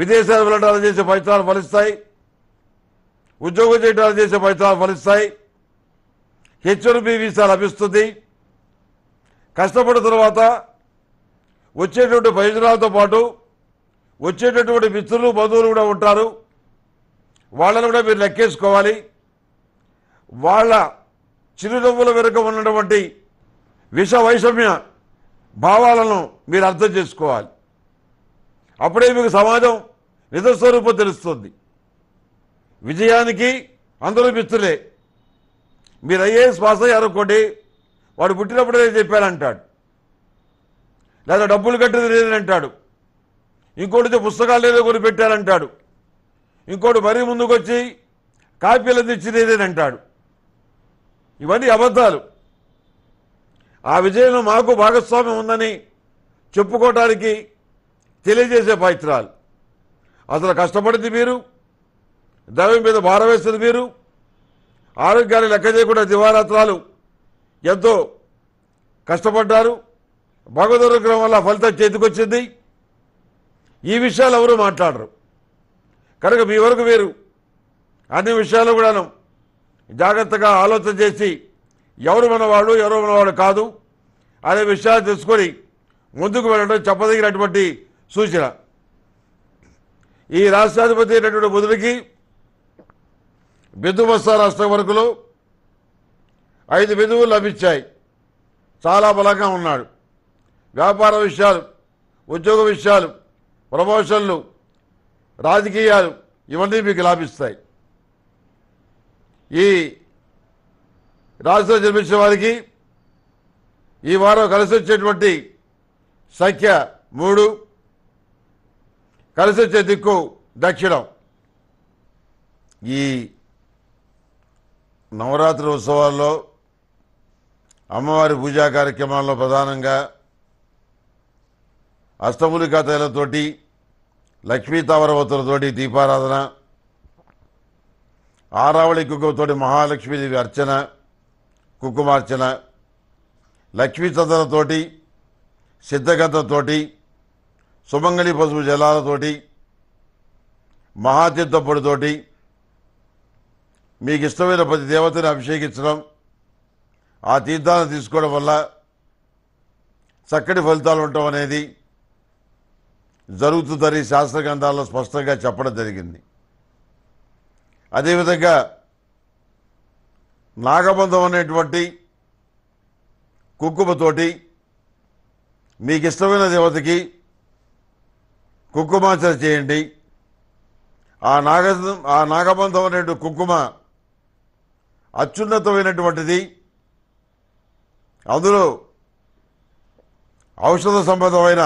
విదేశాలు వెళ్ళడాలు చేసే ఫలితాలు ఫలిస్తాయి ఉద్యోగం చేయడాలు చేసే ఫలితాలు ఫలిస్తాయి హెచ్ఎన్బి వీసా లభిస్తుంది కష్టపడిన తర్వాత వచ్చేటువంటి ప్రయోజనాలతో పాటు వచ్చేటటువంటి మిత్రులు బంధువులు కూడా ఉంటారు వాళ్ళను కూడా మీరు లెక్కేసుకోవాలి వాళ్ళ చిరునవ్వుల వెనుక ఉన్నటువంటి విష వైషమ్య భావాలను మీరు అర్థం చేసుకోవాలి అప్పుడే మీకు సమాజం నిజస్వరూపం తెలుస్తుంది విజయానికి అందరూ మిత్రులే మీరు అయ్యే శ్వాస అనుకోండి వాడు పుట్టినప్పుడే అంటాడు లేదా డబ్బులు కట్టేది లేదని అంటాడు ఇంకోటితో పుస్తకాలు లేదో కొని పెట్టారంటాడు ఇంకోటి మరీ ముందుకు వచ్చి కాపీలు తెచ్చినదేని అంటాడు ఇవన్నీ అబద్ధాలు ఆ విజయంలో మాకు భాగస్వామ్యం ఉందని చెప్పుకోవటానికి తెలియజేసే పాయిత్రాలు అసలు కష్టపడింది మీరు దైవం మీద భారం వేస్తుంది మీరు ఆరోగ్యాన్ని లెక్క చేయకుండా దివారాత్రాలు ఎంతో కష్టపడ్డారు భగవదొరకడం వల్ల ఫలితం చేతికొచ్చింది ఈ విషయాలు ఎవరు మాట్లాడరు కనుక మీ వరకు వేరు అన్ని విషయాలు కూడాను జాగ్రత్తగా ఆలోచన చేసి ఎవరు మనవాడు ఎవరు మనవాడు కాదు అనే విషయాలు తెలుసుకొని ముందుకు వెళ్ళడం చెప్పదగినటువంటి సూచన ఈ రాష్ట్రాధిపతి అయినటువంటి బుధుడికి బిందుబస్తా రాష్ట్రం వరకులో ఐదు బిందువులు లభించాయి చాలా బలంగా ఉన్నాడు వ్యాపార విషయాలు ఉద్యోగ విషయాలు ప్రమోషన్లు రాజకీయాలు ఇవన్నీ మీకు లాభిస్తాయి ఈ రాశిలో జన్మించిన వారికి ఈ వారం కలిసి వచ్చేటువంటి సంఖ్య మూడు కలిసి వచ్చే దిక్కు దక్షిణం ఈ నవరాత్రి ఉత్సవాల్లో అమ్మవారి పూజా కార్యక్రమాల్లో ప్రధానంగా అష్టములిక తైలతోటి లక్ష్మీ తామరవతులతోటి దీపారాధన ఆరావళి కుక్కుమతోటి మహాలక్ష్మీదేవి అర్చన కుంకుమార్చన లక్ష్మీ చందనతోటి సిద్ధగంధంతోటి సుమంగళి పసుపు జలాలతోటి మహాతీర్థపొడితోటి మీకు ఇష్టమైన ప్రతి దేవతని అభిషేకించడం ఆ తీర్థాలను తీసుకోవడం వల్ల చక్కటి ఫలితాలు ఉండటం అనేది జరుగుతుందని శాస్త్ర గ్రంథాల్లో స్పష్టంగా చెప్పడం జరిగింది అదేవిధంగా నాగబంధం అనేటువంటి కుంకుమతోటి మీకు ఇష్టమైన దేవతకి కుంకుమార్చన చేయండి ఆ నాగ ఆ నాగబంధం అనేటువంటి కుంకుమ అత్యున్నతమైనటువంటిది అందులో ఔషధ సంబంధమైన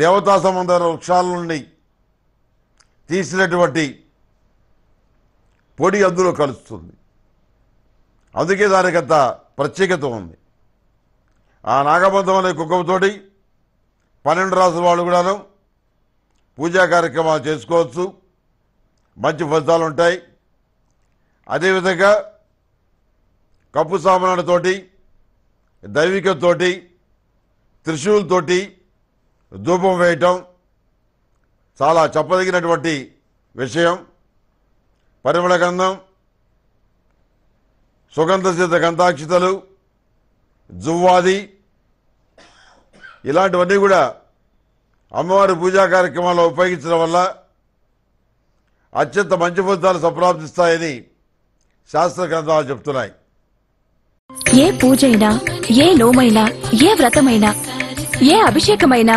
దేవతా సంబంధమైన వృక్షాల నుండి తీసినటువంటి పొడి అందులో కలుస్తుంది అందుకే దానికంత ప్రత్యేకత ఉంది ఆ నాగబంధం అనే కుక్కతోటి పన్నెండు రాసుల వాళ్ళు కూడాను పూజా కార్యక్రమాలు చేసుకోవచ్చు మంచి ఫలితాలు ఉంటాయి అదేవిధంగా కప్పు సామాన్లతోటి దైవికతోటి త్రిశూలతోటి ధూపం వేయటం చాలా చెప్పదగినటువంటి విషయం పరిమళ గంధం సుగంధ సిద్ధ గంధాక్షితలు జువ్వాది ఇలాంటివన్నీ కూడా అమ్మవారి పూజా కార్యక్రమాల్లో ఉపయోగించడం వల్ల అత్యంత మంచి ఫలితాలు సంప్రాప్తిస్తాయని శాస్త్ర గ్రంథాలు చెప్తున్నాయి ఏ పూజైనా ఏ నోమైనా ఏ వ్రతమైనా ఏ అభిషేకమైనా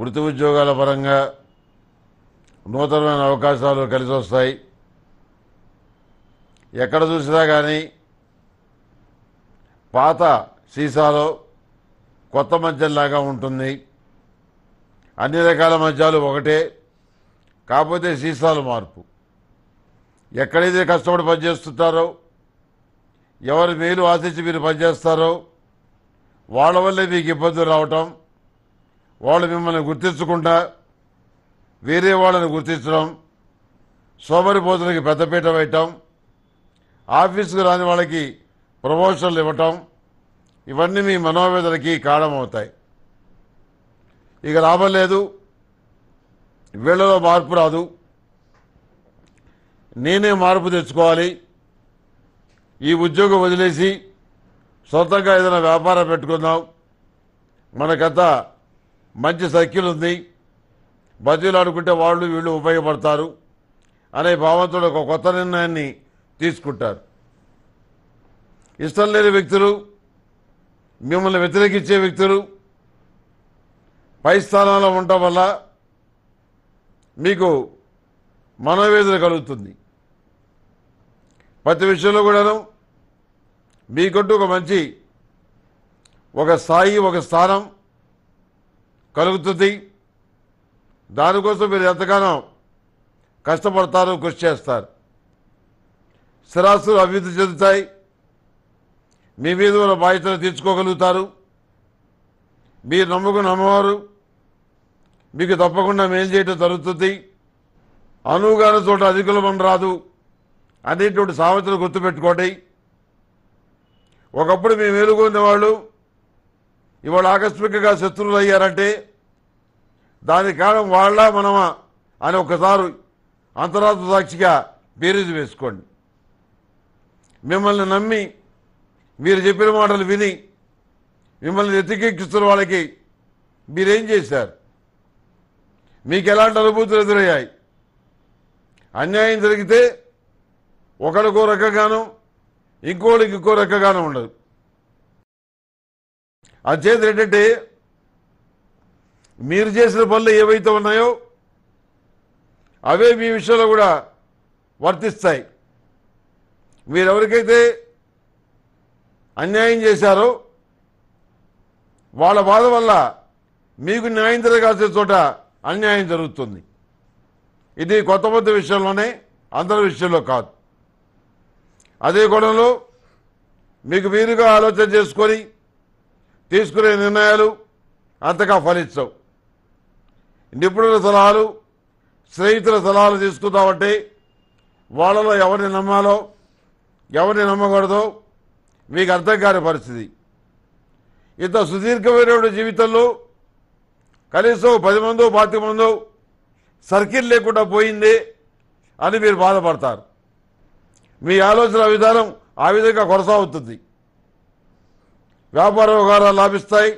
వృత్తి ఉద్యోగాల పరంగా నూతనమైన అవకాశాలు కలిసి వస్తాయి ఎక్కడ చూసినా కానీ పాత సీసాలో కొత్త మద్యంలాగా ఉంటుంది అన్ని రకాల మద్యాలు ఒకటే కాకపోతే సీసాలు మార్పు ఎక్కడైతే కష్టపడి పనిచేస్తుంటారో ఎవరి మేలు ఆశించి మీరు పనిచేస్తారో వాళ్ళ వల్లే మీకు ఇబ్బందులు రావటం వాళ్ళు మిమ్మల్ని గుర్తించకుండా వేరే వాళ్ళని గుర్తించడం సోమరిపోతులకి పెద్దపీట వేయటం ఆఫీసుకు రాని వాళ్ళకి ప్రమోషన్లు ఇవ్వటం ఇవన్నీ మీ మనోవేదనకి కారణమవుతాయి ఇక లాభం లేదు వీళ్ళలో మార్పు రాదు నేనే మార్పు తెచ్చుకోవాలి ఈ ఉద్యోగం వదిలేసి సొంతంగా ఏదైనా వ్యాపారం పెట్టుకుందాం మనకంతా మంచి సర్కిల్ ఉంది బదిలీలు అనుకుంటే వాళ్ళు వీళ్ళు ఉపయోగపడతారు అనే భావంతో ఒక కొత్త నిర్ణయాన్ని తీసుకుంటారు ఇష్టం లేని వ్యక్తులు మిమ్మల్ని వ్యతిరేకించే వ్యక్తులు పై స్థానాల్లో ఉండటం వల్ల మీకు మనోవేదన కలుగుతుంది ప్రతి విషయంలో కూడాను మీకంటూ ఒక మంచి ఒక స్థాయి ఒక స్థానం కలుగుతుంది దానికోసం మీరు ఎంతగానో కష్టపడతారు కృషి చేస్తారు స్థిరాస్తులు అభివృద్ధి చెందుతాయి మీ మీద ఉన్న బాధ్యతలు తీర్చుకోగలుగుతారు మీరు నమ్ముకున్న అమ్మవారు మీకు తప్పకుండా మేలు చేయటం జరుగుతుంది అనువుగాన చోట అధికులం రాదు అనేటువంటి సామెతలు గుర్తుపెట్టుకోండి ఒకప్పుడు మేము ఎలుగున్న వాళ్ళు ఇవాళ ఆకస్మికంగా శత్రువులు అయ్యారంటే దాని కారణం వాళ్ళ మనమా అని ఒకసారి అంతరాత్మ సాక్షిగా బేరీజు వేసుకోండి మిమ్మల్ని నమ్మి మీరు చెప్పిన మాటలు విని మిమ్మల్ని ఎత్తికెక్కిస్తున్న వాళ్ళకి మీరేం చేశారు మీకు ఎలాంటి అనుభూతులు ఎదురయ్యాయి అన్యాయం జరిగితే ఒకరికో రకంగాను ఇంకోళ్ళకి ఇంకో రకంగాను ఉండదు చేతి ఏంటంటే మీరు చేసిన పనులు ఏవైతే ఉన్నాయో అవే మీ విషయంలో కూడా వర్తిస్తాయి మీరెవరికైతే అన్యాయం చేశారో వాళ్ళ బాధ వల్ల మీకు న్యాయం జరగాల్సిన చోట అన్యాయం జరుగుతుంది ఇది కొత్త కొత్త విషయంలోనే అందరి విషయంలో కాదు అదే కోణంలో మీకు వీరుగా ఆలోచన చేసుకొని తీసుకునే నిర్ణయాలు అంతగా ఫలించవు నిపుణుల సలహాలు స్నేహితుల సలహాలు తీసుకుందామంటే వాళ్ళలో ఎవరిని నమ్మాలో ఎవరిని నమ్మకూడదో మీకు అర్థం కాని పరిస్థితి ఇంత సుదీర్ఘమైనటువంటి జీవితంలో కనీసం పది మందో పాతి మందో సర్కిల్ లేకుండా పోయింది అని మీరు బాధపడతారు మీ ఆలోచన విధానం ఆ విధంగా కొనసాగుతుంది వ్యాపార వ్యవహారాలు లాభిస్తాయి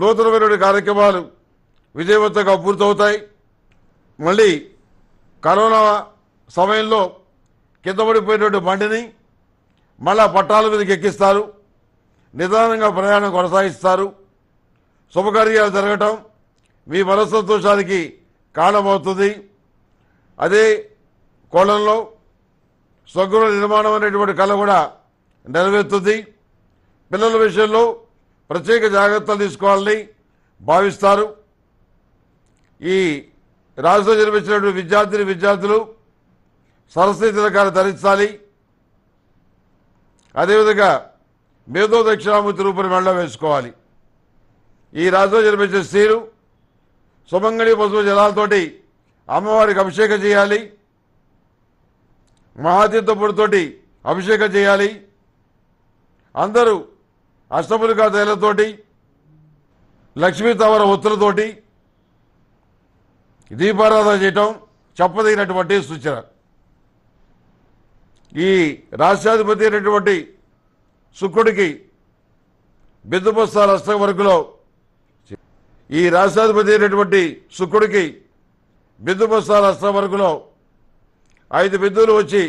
నూతనమైనటువంటి కార్యక్రమాలు విజయవంతంగా పూర్తవుతాయి మళ్ళీ కరోనా సమయంలో కింద పడిపోయినటువంటి బండిని మళ్ళా పట్టాల మీదకి ఎక్కిస్తారు నిదానంగా ప్రయాణం కొనసాగిస్తారు శుభకార్యాలు జరగటం మీ మనస్సంతోషానికి కారణమవుతుంది అదే కోణంలో స్వగృహ నిర్మాణం అనేటువంటి కళ కూడా నెరవేరుతుంది పిల్లల విషయంలో ప్రత్యేక జాగ్రత్తలు తీసుకోవాలని భావిస్తారు ఈ రాజుతో జన్మించినటువంటి విద్యార్థిని విద్యార్థులు సరస్వతి తిలకాలు ధరించాలి అదేవిధంగా మేధో దక్షిణామూర్తి రూపం మెళ్ళ వేసుకోవాలి ఈ రాజుతో జన్మించిన స్త్రీలు సుమంగళి పశువు జలాలతోటి అమ్మవారికి అభిషేకం చేయాలి మహాతీర్థపుడితోటి అభిషేకం చేయాలి అందరూ అష్టపురికా తైలతోటి లక్ష్మీ తవర ఒత్తులతోటి దీపారాధన చేయటం చెప్పదగినటువంటి సూచన ఈ రాష్ట్రాధిపతి అయినటువంటి శుక్రుడికి బిందుపస్తాల అష్టక వర్గంలో ఈ రాష్ట్రాధిపతి అయినటువంటి శుక్రుడికి బిందుపస్తాల అష్టక వర్గంలో ఐదు బిందువులు వచ్చి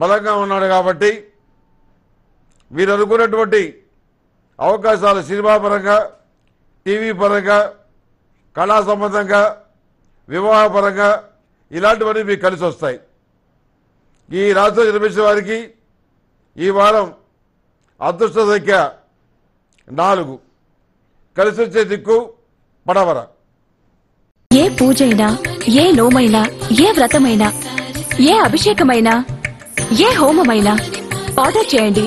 బలంగా ఉన్నాడు కాబట్టి వీరు అనుకున్నటువంటి అవకాశాలు సినిమా పరంగా టీవీ పరంగా కళా సంబంధంగా వివాహపరంగా ఇలాంటివన్నీ మీకు కలిసి వస్తాయి ఈ రాష్ట్రం జన్మించిన వారికి ఈ వారం అదృష్ట సంఖ్య నాలుగు కలిసి వచ్చే దిక్కు పడవర ఏ పూజైనా ఏ నోమైనా ఏ వ్రతమైనా ఏ అభిషేకమైనా ఏ హోమమైనా ఆర్డర్ చేయండి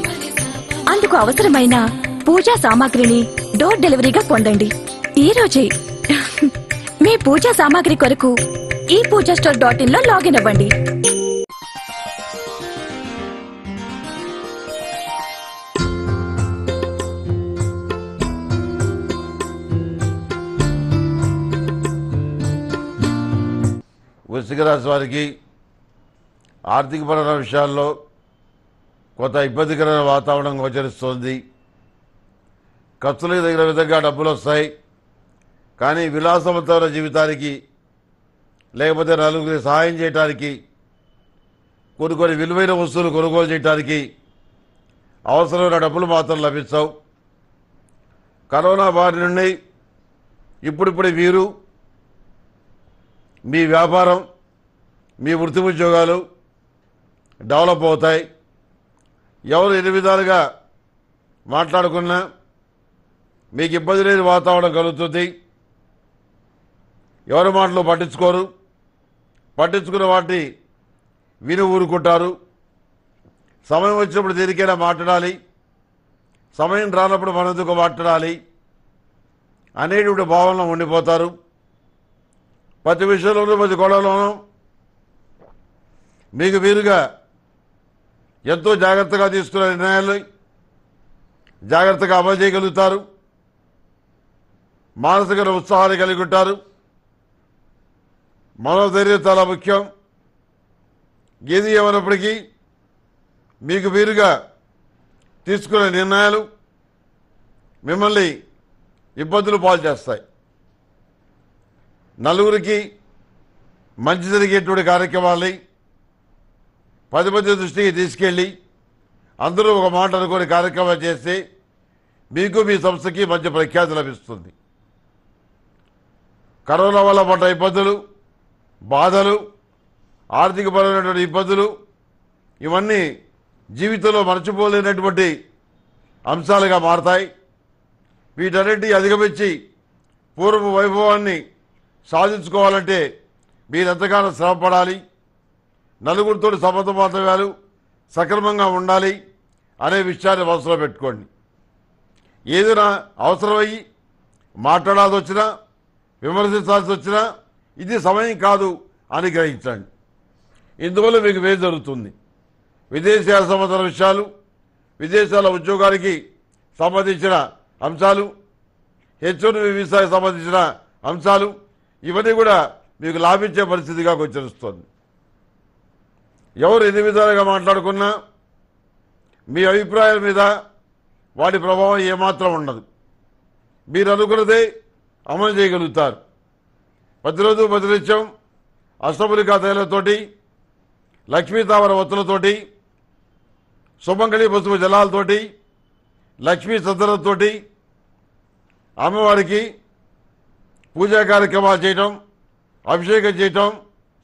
అందుకు అవసరమైన పూజా సామాగ్రిని డోర్ డెలివరీగా పొందండి ఈ రోజే మీ పూజా సామాగ్రి కొరకు ఈ పూజా స్టోర్ డాట్ ఇన్ లో లాగిన్ అవ్వండి వృశ్చిక వారికి వారికి పరమైన విషయాల్లో కొంత ఇబ్బందికరమైన వాతావరణం గోచరిస్తోంది ఖర్చులకు తగిన విధంగా డబ్బులు వస్తాయి కానీ విలాసవంతమైన జీవితానికి లేకపోతే నలుగురికి సహాయం చేయటానికి కొన్ని కొన్ని విలువైన వస్తువులు కొనుగోలు చేయడానికి అవసరమైన డబ్బులు మాత్రం లభిస్తావు కరోనా బారి నుండి ఇప్పుడిప్పుడు మీరు మీ వ్యాపారం మీ వృత్తి ఉద్యోగాలు డెవలప్ అవుతాయి ఎవరు ఎన్ని విధాలుగా మాట్లాడుకున్నా మీకు ఇబ్బంది లేని వాతావరణం కలుగుతుంది ఎవరి మాటలు పట్టించుకోరు పట్టించుకున్న వాటిని విని ఊరుకుంటారు సమయం వచ్చినప్పుడు దేనికైనా మాట్లాడాలి సమయం రానప్పుడు ఎందుకు మాట్లాడాలి అనేటువంటి భావనలో ఉండిపోతారు ప్రతి విషయంలోనూ ప్రతి గొడవలోనూ మీకు వీరుగా ఎంతో జాగ్రత్తగా తీసుకున్న నిర్ణయాలు జాగ్రత్తగా అమలు చేయగలుగుతారు మానసిక ఉత్సాహాన్ని కలిగి ఉంటారు మనోధైర్యం చాలా ముఖ్యం ఏది ఏమైనప్పటికీ మీకు వీరుగా తీసుకునే నిర్ణయాలు మిమ్మల్ని ఇబ్బందులు పాలు చేస్తాయి నలుగురికి మంచి జరిగేటువంటి కార్యక్రమాలని పది మంది దృష్టికి తీసుకెళ్ళి అందరూ ఒక మాట అనుకునే కార్యక్రమాలు చేస్తే మీకు మీ సంస్థకి మధ్య ప్రఖ్యాతి లభిస్తుంది కరోనా వల్ల పడ్డ ఇబ్బందులు బాధలు ఆర్థికపరమైనటువంటి ఇబ్బందులు ఇవన్నీ జీవితంలో మరచిపోలేనటువంటి అంశాలుగా మారతాయి వీటన్నిటి అధిగమించి పూర్వ వైభవాన్ని సాధించుకోవాలంటే మీరెంతగానో శ్రమపడాలి నలుగురితో సమత బాంధవ్యాలు సక్రమంగా ఉండాలి అనే విషయాన్ని మనసులో పెట్టుకోండి ఏదైనా అవసరమయ్యి మాట్లాడాల్సి వచ్చినా విమర్శించాల్సి వచ్చినా ఇది సమయం కాదు అని గ్రహించండి ఇందువల్ల మీకు వేరు జరుగుతుంది విదేశాల సంబంధించిన విషయాలు విదేశాల ఉద్యోగానికి సంబంధించిన అంశాలు హెచ్ఓన్ వీసాకి సంబంధించిన అంశాలు ఇవన్నీ కూడా మీకు లాభించే పరిస్థితిగా గోచరిస్తుంది ఎవరు ఎన్ని విధాలుగా మాట్లాడుకున్నా మీ అభిప్రాయాల మీద వాటి ప్రభావం ఏమాత్రం ఉండదు మీరు అనుకున్నదే అమలు చేయగలుగుతారు పది రోజు పదిలత్యం అష్టపులికా తైలతోటి లక్ష్మీతావర ఒత్తులతోటి సుమంగళి పసుపు జలాలతోటి లక్ష్మీ సద్దలతోటి అమ్మవారికి పూజా కార్యక్రమాలు చేయటం అభిషేకం చేయటం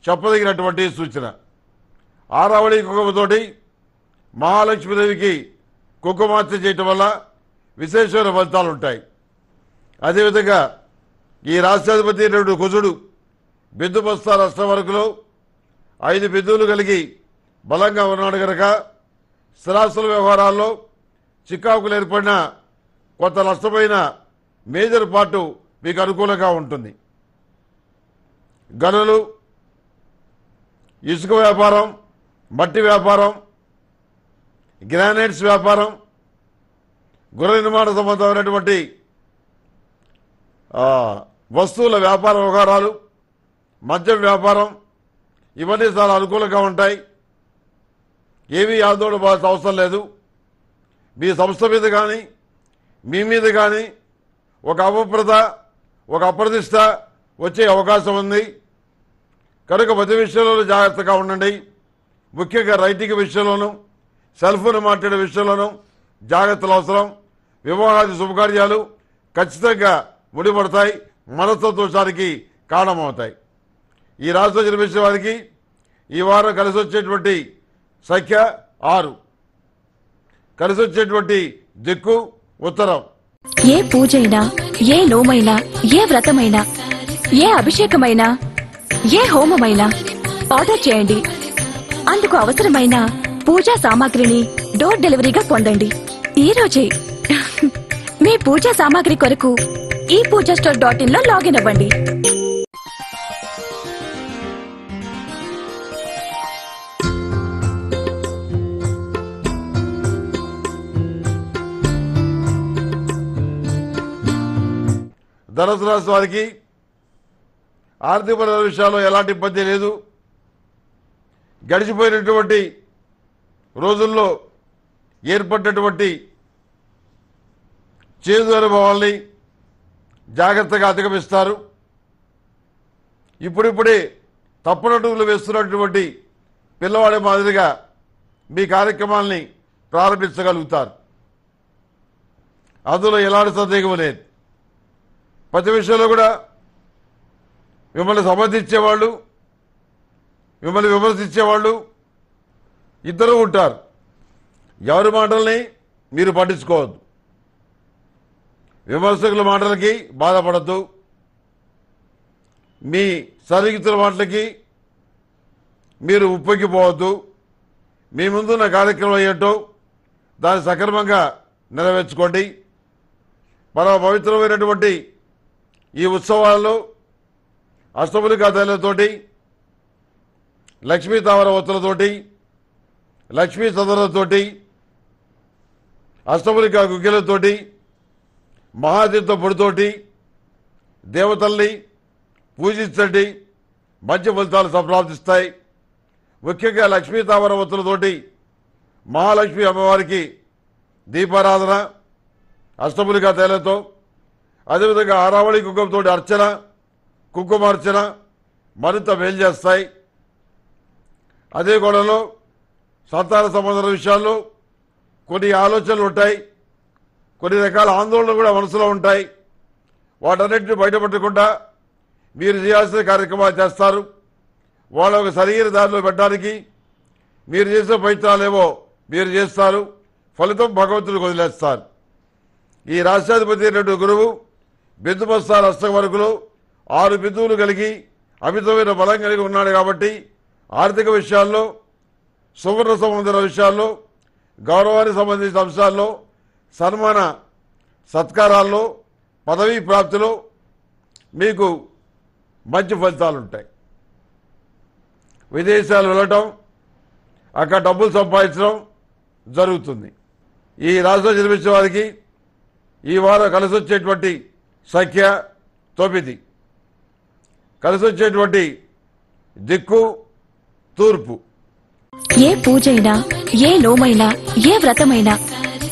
చెప్పదగినటువంటి సూచన ఆరావళి కుంకుమతోటి మహాలక్ష్మీదేవికి కుంకుమార్చ చేయటం వల్ల విశేషమైన ఫలితాలు ఉంటాయి అదేవిధంగా ఈ రాష్ట్రాధిపతి రెండు కుజుడు బిందు బస్తా రాష్ట్ర వరకులో ఐదు బిందువులు కలిగి బలంగా ఉన్నాడు కనుక స్థిరాస్తుల వ్యవహారాల్లో చికాకులు ఏర్పడిన కొంత నష్టమైన మేజర్ పాటు మీకు అనుకూలంగా ఉంటుంది గనులు ఇసుక వ్యాపారం మట్టి వ్యాపారం గ్రానైట్స్ వ్యాపారం గృహ నిర్మాణ సంబంధమైనటువంటి వస్తువుల వ్యాపార వ్యవహారాలు మద్యం వ్యాపారం ఇవన్నీ చాలా అనుకూలంగా ఉంటాయి ఏమీ ఆందోళన పడాల్సిన అవసరం లేదు మీ సంస్థ మీద కానీ మీ మీద కానీ ఒక అపప్రత ఒక అప్రతిష్ట వచ్చే అవకాశం ఉంది కనుక మధ్య విషయంలోనూ జాగ్రత్తగా ఉండండి ముఖ్యంగా రైటింగ్ విషయంలోనూ సెల్ ఫోన్ మాట్లాడే విషయంలోనూ జాగ్రత్తలు అవసరం వివాహాది శుభకార్యాలు ఖచ్చితంగా ముడిపడతాయి మనస్తత్వశానికి కారణమవుతాయి ఈ రాశిలో జన్మించిన వారికి ఈ వారం కలిసి వచ్చేటువంటి సంఖ్య ఆరు కలిసి వచ్చేటువంటి దిక్కు ఉత్తరం ఏ పూజైనా ఏ నోమైనా ఏ వ్రతమైనా ఏ అభిషేకమైనా ఏ హోమమైనా ఆర్డర్ చేయండి అందుకు అవసరమైన పూజా సామాగ్రిని డోర్ డెలివరీగా పొందండి ఈ రోజే మీ పూజా సామాగ్రి కొరకు ఈ పూజా స్టోర్ డాట్ ఇన్ లో లాగిన్ అవ్వండి ధనుసు రాశి వారికి ఆర్థికపరమైన విషయాల్లో ఎలాంటి ఇబ్బంది లేదు గడిచిపోయినటువంటి రోజుల్లో ఏర్పడినటువంటి చేదు అనుభవాల్ని జాగ్రత్తగా అధిగమిస్తారు ఇప్పుడిప్పుడే తప్పునటుగులు వేస్తున్నటువంటి పిల్లవాడి మాదిరిగా మీ కార్యక్రమాల్ని ప్రారంభించగలుగుతారు అందులో ఎలాంటి సందేహం లేదు ప్రతి విషయంలో కూడా మిమ్మల్ని సమర్థించేవాళ్ళు మిమ్మల్ని విమర్శించేవాళ్ళు ఇద్దరు ఉంటారు ఎవరి మాటల్ని మీరు పట్టించుకోవద్దు విమర్శకుల మాటలకి బాధపడద్దు మీ సరిగితుల మాటలకి మీరు ఉప్పొంగిపోవద్దు మీ ముందున్న కార్యక్రమం ఏంటో దాన్ని సక్రమంగా నెరవేర్చుకోండి పరమ పవిత్రమైనటువంటి ఈ ఉత్సవాలలో అష్టములు కథలతోటి లక్ష్మీ తావర ఒత్తులతోటి లక్ష్మీ చదరతోటి అష్టములిక గుగ్గిలతోటి మహాదేవ్తో పొడితోటి దేవతల్ని పూజించండి మంచి ఫలితాలు సంప్రాప్తిస్తాయి ముఖ్యంగా లక్ష్మీ తామరవతులతోటి మహాలక్ష్మి అమ్మవారికి దీపారాధన అష్టములుగా తేలతో అదేవిధంగా ఆరావళి కుంకుమతో అర్చన కుంకుమార్చన మరింత మేలు చేస్తాయి అదే గొడవలో సంతాన సంబంధాల విషయాల్లో కొన్ని ఆలోచనలు ఉంటాయి కొన్ని రకాల ఆందోళనలు కూడా మనసులో ఉంటాయి వాటన్నిటిని బయటపడకుండా మీరు చేయాల్సిన కార్యక్రమాలు చేస్తారు వాళ్ళ ఒక సరైన దారిలో పెట్టడానికి మీరు చేసే ప్రయత్నాలేవో మీరు చేస్తారు ఫలితం భగవంతుడికి వదిలేస్తారు ఈ రాష్ట్రాధిపతి రెండు గురువు బిందుబస్తాల అష్టక వరకులు ఆరు బిందువులు కలిగి అమితమైన బలం కలిగి ఉన్నాడు కాబట్టి ఆర్థిక విషయాల్లో సువర్ణ సంబంధించిన విషయాల్లో గౌరవానికి సంబంధించిన అంశాల్లో సన్మాన సత్కారాల్లో పదవీ ప్రాప్తిలో మీకు మంచి ఫలితాలు ఉంటాయి విదేశాలు వెళ్ళటం అక్కడ డబ్బులు సంపాదించడం జరుగుతుంది ఈ రాష్ట్రం జన్మించిన వారికి ఈ వారం కలిసి వచ్చేటువంటి సంఖ్య తొమ్మిది కలిసి వచ్చేటువంటి దిక్కు తూర్పు ఏ పూజైనా ఏ లోమైనా ఏ వ్రతమైనా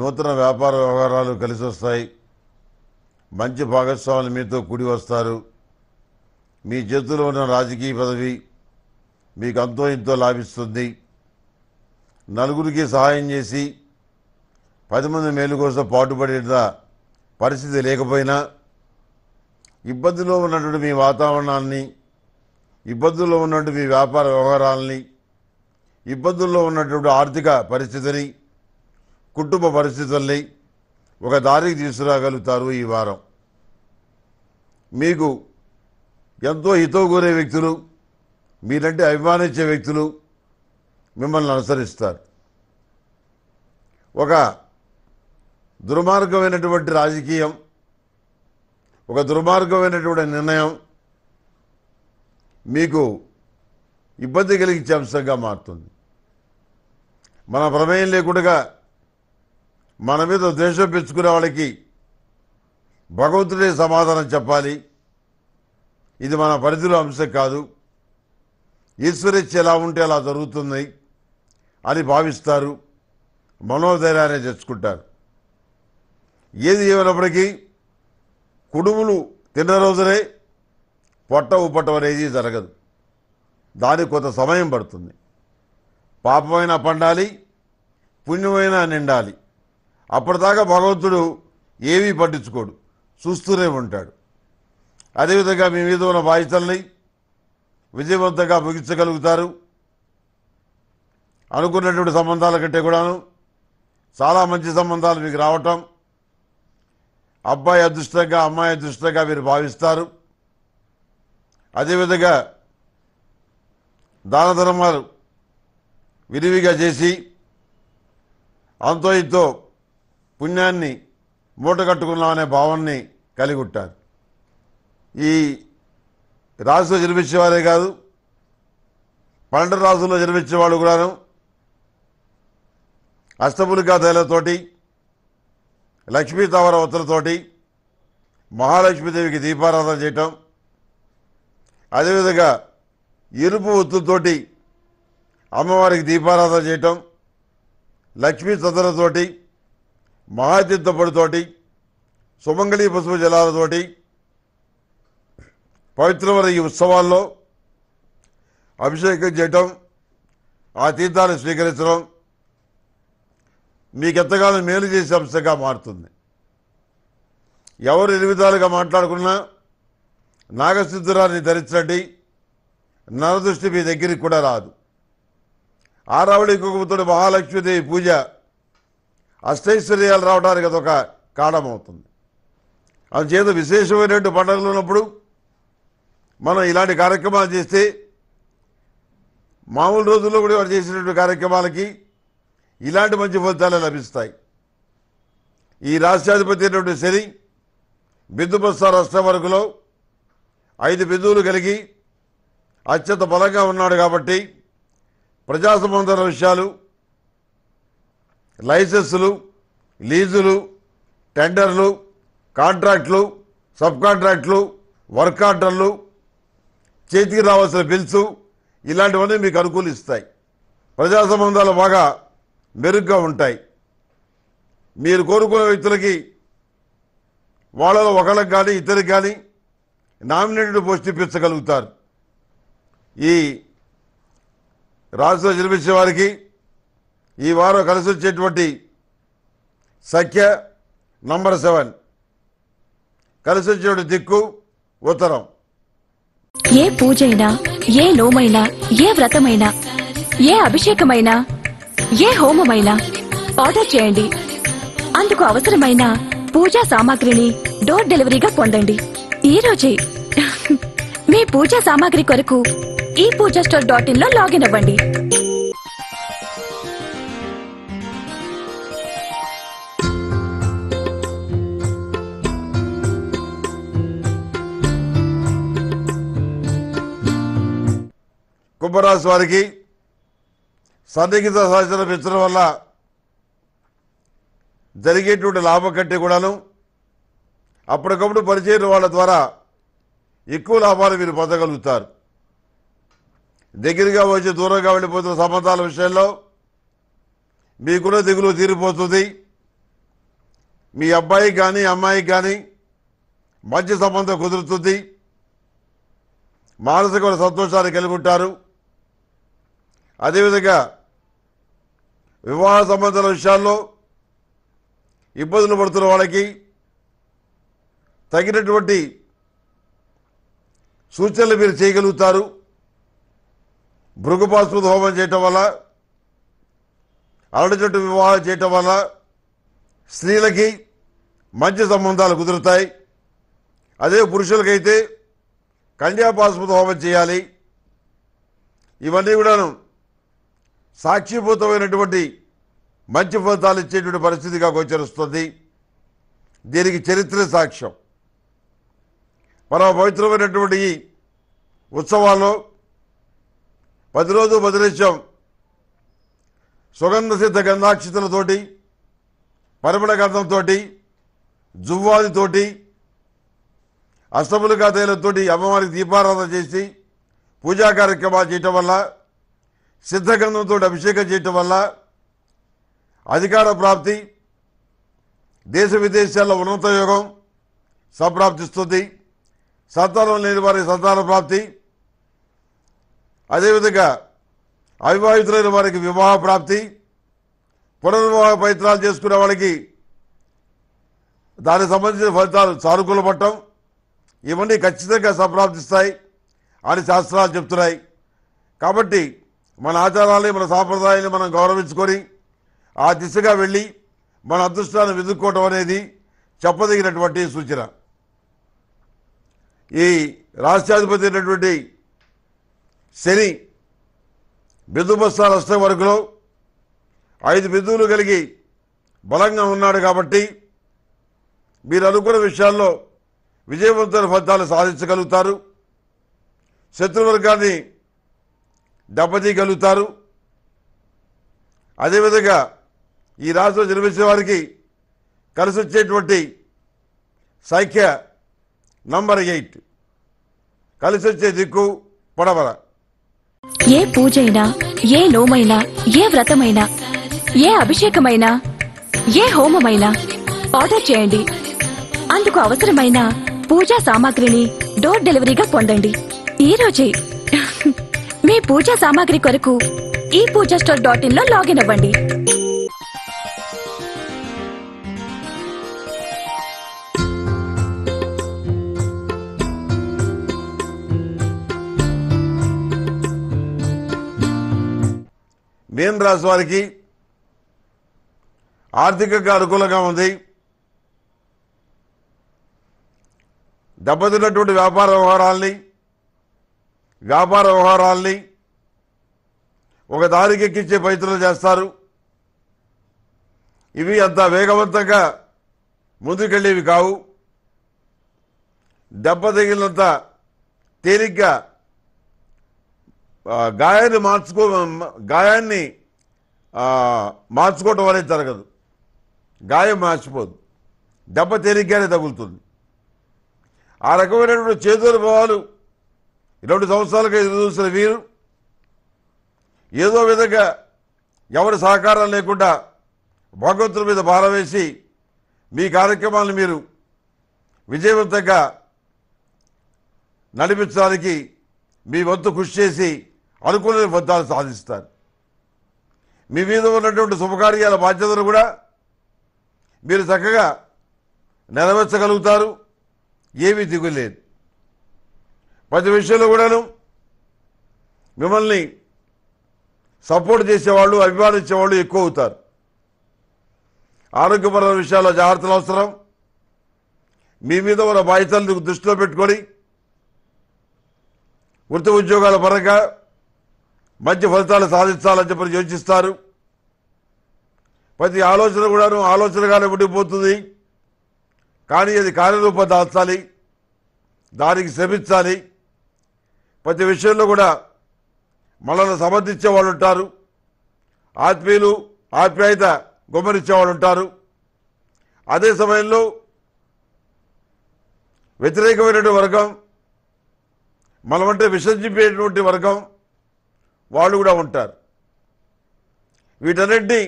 నూతన వ్యాపార వ్యవహారాలు కలిసి వస్తాయి మంచి భాగస్వాములు మీతో కూడి వస్తారు మీ చేతిలో ఉన్న రాజకీయ పదవి మీకు అంతో ఇంతో లాభిస్తుంది నలుగురికి సహాయం చేసి పది మంది మేలు కోసం పాటుపడిన పరిస్థితి లేకపోయినా ఇబ్బందిలో ఉన్నటువంటి మీ వాతావరణాన్ని ఇబ్బందుల్లో ఉన్నటువంటి మీ వ్యాపార వ్యవహారాలని ఇబ్బందుల్లో ఉన్నటువంటి ఆర్థిక పరిస్థితిని కుటుంబ పరిస్థితుల్ని ఒక దారికి తీసుకురాగలుగుతారు ఈ వారం మీకు ఎంతో హితవు కోరే వ్యక్తులు మీరంటే అభిమానించే వ్యక్తులు మిమ్మల్ని అనుసరిస్తారు ఒక దుర్మార్గమైనటువంటి రాజకీయం ఒక దుర్మార్గమైనటువంటి నిర్ణయం మీకు ఇబ్బంది కలిగించే అంశంగా మారుతుంది మన ప్రమేయం లేకుండా మన మీద ద్వేషం పెంచుకునే వాళ్ళకి భగవంతుడే సమాధానం చెప్పాలి ఇది మన పరిధిలో అంశం కాదు ఈశ్వరిచ్చి ఎలా ఉంటే అలా జరుగుతుంది అని భావిస్తారు మనోధైర్యాన్ని తెచ్చుకుంటారు ఏది ఏమైనప్పటికీ కుడుములు తిన్న రోజునే పొట్ట ఉప్పటం అనేది జరగదు దానికి కొంత సమయం పడుతుంది పాపమైనా పండాలి పుణ్యమైనా నిండాలి అప్పటిదాకా భగవంతుడు ఏమీ పట్టించుకోడు చూస్తూనే ఉంటాడు అదేవిధంగా మీ మీద ఉన్న బాధ్యతల్ని విజయవంతంగా ముగించగలుగుతారు అనుకున్నటువంటి సంబంధాల కంటే కూడాను చాలా మంచి సంబంధాలు మీకు రావటం అబ్బాయి అదృష్టంగా అమ్మాయి అదృష్టంగా మీరు భావిస్తారు అదేవిధంగా దాన ధర్మాలు విరివిగా చేసి అంతో ఇంతో పుణ్యాన్ని మూటగట్టుకున్నామనే భావాన్ని కలిగి ఉంటారు ఈ రాశిలో జన్మించేవారే కాదు పన్నెండు రాసుల్లో వాళ్ళు కూడాను అష్టములుగా తైలతోటి లక్ష్మీ తవర ఉత్తరతోటి మహాలక్ష్మీదేవికి దీపారాధన చేయటం అదేవిధంగా ఇరుపు ఒత్తుతోటి అమ్మవారికి దీపారాధన చేయటం లక్ష్మీ తొందరతోటి మహాతీర్థపడితోటి సుమంగళి పసుపు జలాలతోటి పవిత్రమైన ఈ ఉత్సవాల్లో అభిషేకం చేయటం ఆ తీర్థాన్ని స్వీకరించడం మీకెంతగానో మేలు చేసే అంశంగా మారుతుంది ఎవరు ఎన్ని విధాలుగా మాట్లాడుకున్నా నాగసిద్ధురాన్ని ధరించండి నరదృష్టి మీ దగ్గరికి కూడా రాదు ఆరావుడి కుటుంబంతో మహాలక్ష్మీదేవి పూజ అష్టైశ్వర్యాలు రావడానికి అదొక కారణం అవుతుంది అందుచేత విశేషమైనటువంటి పండుగలు ఉన్నప్పుడు మనం ఇలాంటి కార్యక్రమాలు చేస్తే మామూలు రోజుల్లో కూడా వారు చేసినటువంటి కార్యక్రమాలకి ఇలాంటి మంచి ఫలితాలే లభిస్తాయి ఈ రాష్ట్రాధిపతి అయినటువంటి శని రాష్ట్ర వరకులో ఐదు బిందువులు కలిగి అత్యంత బలంగా ఉన్నాడు కాబట్టి ప్రజా సంబంధాల విషయాలు లైసెన్సులు లీజులు టెండర్లు కాంట్రాక్ట్లు సబ్ కాంట్రాక్ట్లు వర్క్ ఆర్డర్లు చేతికి రావాల్సిన బిల్సు ఇలాంటివన్నీ మీకు అనుకూలిస్తాయి ప్రజా సంబంధాలు బాగా మెరుగ్గా ఉంటాయి మీరు కోరుకునే వ్యక్తులకి వాళ్ళలో ఒకళ్ళకి కానీ ఇద్దరికి కానీ నామినేటెడ్ పోస్ట్ ఇప్పించగలుగుతారు ఈ రాశిలో జన్మించే వారికి ఈ వారం కలిసి వచ్చేటువంటి సఖ్య నంబర్ సెవెన్ కలిసి వచ్చేటువంటి దిక్కు ఉత్తరం ఏ పూజ ఏ లోమైనా ఏ వ్రతమైనా ఏ అభిషేకమైనా ఏ హోమమైనా ఆర్డర్ చేయండి అందుకు అవసరమైన పూజా సామాగ్రిని డోర్ డెలివరీగా పొందండి ఈ రోజే మీ పూజా సామాగ్రి కొరకు ఈ పూజా స్టోర్ డాట్ ఇన్ లో లాగిన్ అవ్వండి కుంభరాశి వారికి సన్నిహిత సహచరం పెంచడం వల్ల జరిగేటువంటి లాభం కంటే కూడాను అప్పటికప్పుడు పనిచేయని వాళ్ళ ద్వారా ఎక్కువ లాభాలు మీరు పొందగలుగుతారు దగ్గరగా వచ్చి దూరంగా వెళ్ళిపోతున్న సంబంధాల విషయంలో మీకున్న దిగులు తీరిపోతుంది మీ అబ్బాయికి కానీ అమ్మాయికి కానీ మంచి సంబంధం కుదురుతుంది మానసిక సంతోషాన్ని కలిగి ఉంటారు అదేవిధంగా వివాహ సంబంధాల విషయాల్లో ఇబ్బందులు పడుతున్న వాళ్ళకి తగినటువంటి సూచనలు మీరు చేయగలుగుతారు భృగుపాస్పద హోమం చేయటం వల్ల అరటి చెట్టు వివాహం చేయటం వల్ల స్త్రీలకి మంచి సంబంధాలు కుదురుతాయి అదే పురుషులకైతే కన్యాపాస్పద హోమం చేయాలి ఇవన్నీ కూడాను సాక్షిభూతమైనటువంటి మంచి ఫలితాలు ఇచ్చేటువంటి పరిస్థితిగా గోచరిస్తుంది దీనికి చరిత్ర సాక్ష్యం పరమ పవిత్రమైనటువంటి ఈ ఉత్సవాల్లో పది రోజు బదిలేశాం సుగంధ సిద్ధ గంధాక్షితులతోటి పరిమళ గంధంతో జువ్వాదితోటి అష్టములుగా తైలతోటి అమ్మవారికి దీపారాధన చేసి పూజా కార్యక్రమాలు చేయటం వల్ల సిద్ధగంధంతో అభిషేకం చేయటం వల్ల అధికార ప్రాప్తి దేశ విదేశాల్లో ఉన్నత యోగం సంప్రాప్తిస్తుంది సంతానం లేని వారి సంతాన ప్రాప్తి అదేవిధంగా అవివాహితులైన వారికి వివాహ ప్రాప్తి పునర్వివాహ ప్రయత్నాలు చేసుకునే వాళ్ళకి దానికి సంబంధించిన ఫలితాలు సానుకూల పట్టం ఇవన్నీ ఖచ్చితంగా సంప్రాప్తిస్తాయి అని శాస్త్రాలు చెప్తున్నాయి కాబట్టి మన ఆచారాలని మన సాంప్రదాయాన్ని మనం గౌరవించుకొని ఆ దిశగా వెళ్ళి మన అదృష్టాన్ని వెతుక్కోవటం అనేది చెప్పదగినటువంటి సూచన ఈ రాష్ట్రాధిపతి అయినటువంటి శని బిందుబస్తా అష్టం వరకులో ఐదు బిందువులు కలిగి బలంగా ఉన్నాడు కాబట్టి మీరు అనుకున్న విషయాల్లో విజయవంతమైన ఫలితాలు సాధించగలుగుతారు శత్రువర్గాన్ని దెబ్బతీయగలుగుతారు అదేవిధంగా ఈ రాశిలో జన్మించిన వారికి కలిసి వచ్చేటువంటి సంఖ్య నంబర్ ఎయిట్ కలిసి వచ్చే దిక్కు పొడవల ఏ పూజ అయినా ఏ నోమైనా ఏ వ్రతమైనా ఏ అభిషేకమైనా ఏ హోమమైనా ఆర్డర్ చేయండి అందుకు అవసరమైన పూజా సామాగ్రిని డోర్ డెలివరీగా పొందండి ఈరోజే మీ పూజా సామాగ్రి కొరకు ఈ పూజా స్టోర్ డాట్ ఇన్ లో లాగిన్ అవ్వండి మీన్ రాశి వారికి ఆర్థికంగా అనుకూలంగా ఉంది దెబ్బతిన్నటువంటి వ్యాపార వ్యవహారాల్ని వ్యాపార వ్యవహారాల్ని ఒక దారికెక్కించే ప్రయత్నాలు చేస్తారు ఇవి అంత వేగవంతంగా ముందుకెళ్ళేవి కావు దెబ్బ తగిలినంత తేలిగ్గా గాయాన్ని మార్చుకో గాయాన్ని మార్చుకోవటం అనేది జరగదు గాయం మార్చిపోదు దెబ్బ తేలిగ్గానే తగులుతుంది ఆ రకమైనటువంటి చేతుల భావాలు ఇరవై సంవత్సరాలుగా ఎదురు చూసిన వీరు ఏదో విధంగా ఎవరి సహకారం లేకుండా భగవంతుల మీద భారం వేసి మీ కార్యక్రమాలను మీరు విజయవంతంగా నడిపించడానికి మీ వంతు కృషి చేసి అనుకున్న ఫలితాలు సాధిస్తారు మీ మీద ఉన్నటువంటి శుభకార్యాల బాధ్యతను కూడా మీరు చక్కగా నెరవేర్చగలుగుతారు ఏమీ దిగులేదు ప్రతి విషయంలో కూడాను మిమ్మల్ని సపోర్ట్ చేసేవాళ్ళు అభిమానించేవాళ్ళు ఎక్కువ అవుతారు ఆరోగ్యపర విషయాల్లో జాగ్రత్తలు అవసరం మీ మీద ఉన్న బాధ్యతలు దృష్టిలో పెట్టుకొని వృత్తి ఉద్యోగాల పరంగా మంచి ఫలితాలు సాధించాలని చెప్పి యోచిస్తారు ప్రతి ఆలోచన కూడాను ఆలోచనగానే ఉండిపోతుంది కానీ అది కార్యరూపం దాల్చాలి దానికి శ్రమించాలి ప్రతి విషయంలో కూడా మనల్ని సమర్థించే వాళ్ళు ఉంటారు ఆత్మీయులు ఆత్మీయత గుమ్మరించే వాళ్ళు ఉంటారు అదే సమయంలో వ్యతిరేకమైనటువంటి వర్గం మనమంటే విషం వర్గం వాళ్ళు కూడా ఉంటారు వీటన్నింటినీ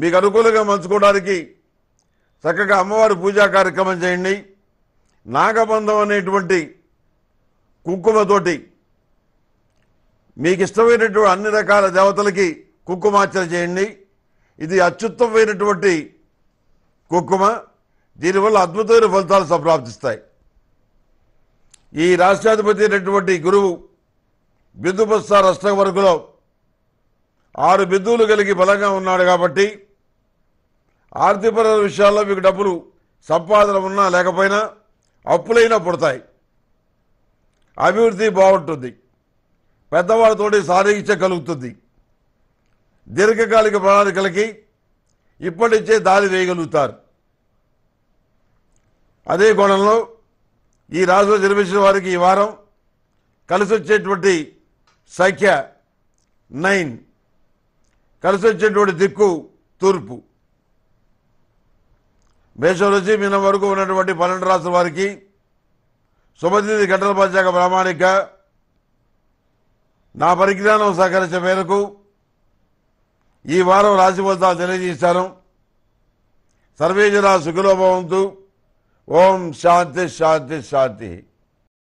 మీకు అనుకూలంగా మంచుకోవడానికి చక్కగా అమ్మవారి పూజా కార్యక్రమం చేయండి నాగబంధం అనేటువంటి కుంకుమతోటి మీకు ఇష్టమైనటువంటి అన్ని రకాల దేవతలకి కుంకుమార్చన చేయండి ఇది అత్యుత్తమైనటువంటి కుంకుమ దీనివల్ల అద్భుతమైన ఫలితాలు సంప్రాప్తిస్తాయి ఈ రాష్ట్రాధిపతి అయినటువంటి గురువు బిందుబస్స రష్ట వరకులో ఆరు బిందువులు కలిగి బలంగా ఉన్నాడు కాబట్టి ఆర్థికపరమైన విషయాల్లో మీకు డబ్బులు సంపాదన ఉన్నా లేకపోయినా అప్పులైనా పుడతాయి అభివృద్ధి బాగుంటుంది పెద్దవాళ్ళతోటి సాధించగలుగుతుంది దీర్ఘకాలిక ప్రణాళికలకి ఇప్పటి నుంచే దారి వేయగలుగుతారు అదే కోణంలో ఈ రాజు జన్మించిన వారికి ఈ వారం కలిసి వచ్చేటువంటి సంఖ్య నైన్ కలిసి వచ్చేటువంటి దిక్కు తూర్పు మేషం నుంచి మీనం వరకు ఉన్నటువంటి పన్నెండు రాష్ట్రాల వారికి శుభతిథి గంటలపాటి శాఖ ప్రామాణిక నా పరిజ్ఞానం సహకరించే మేరకు ఈ వారం రాశి ఫలితాలు తెలియజేశాను సర్వేజన సుఖలో భవంతు ఓం శాంతి శాంతి శాంతి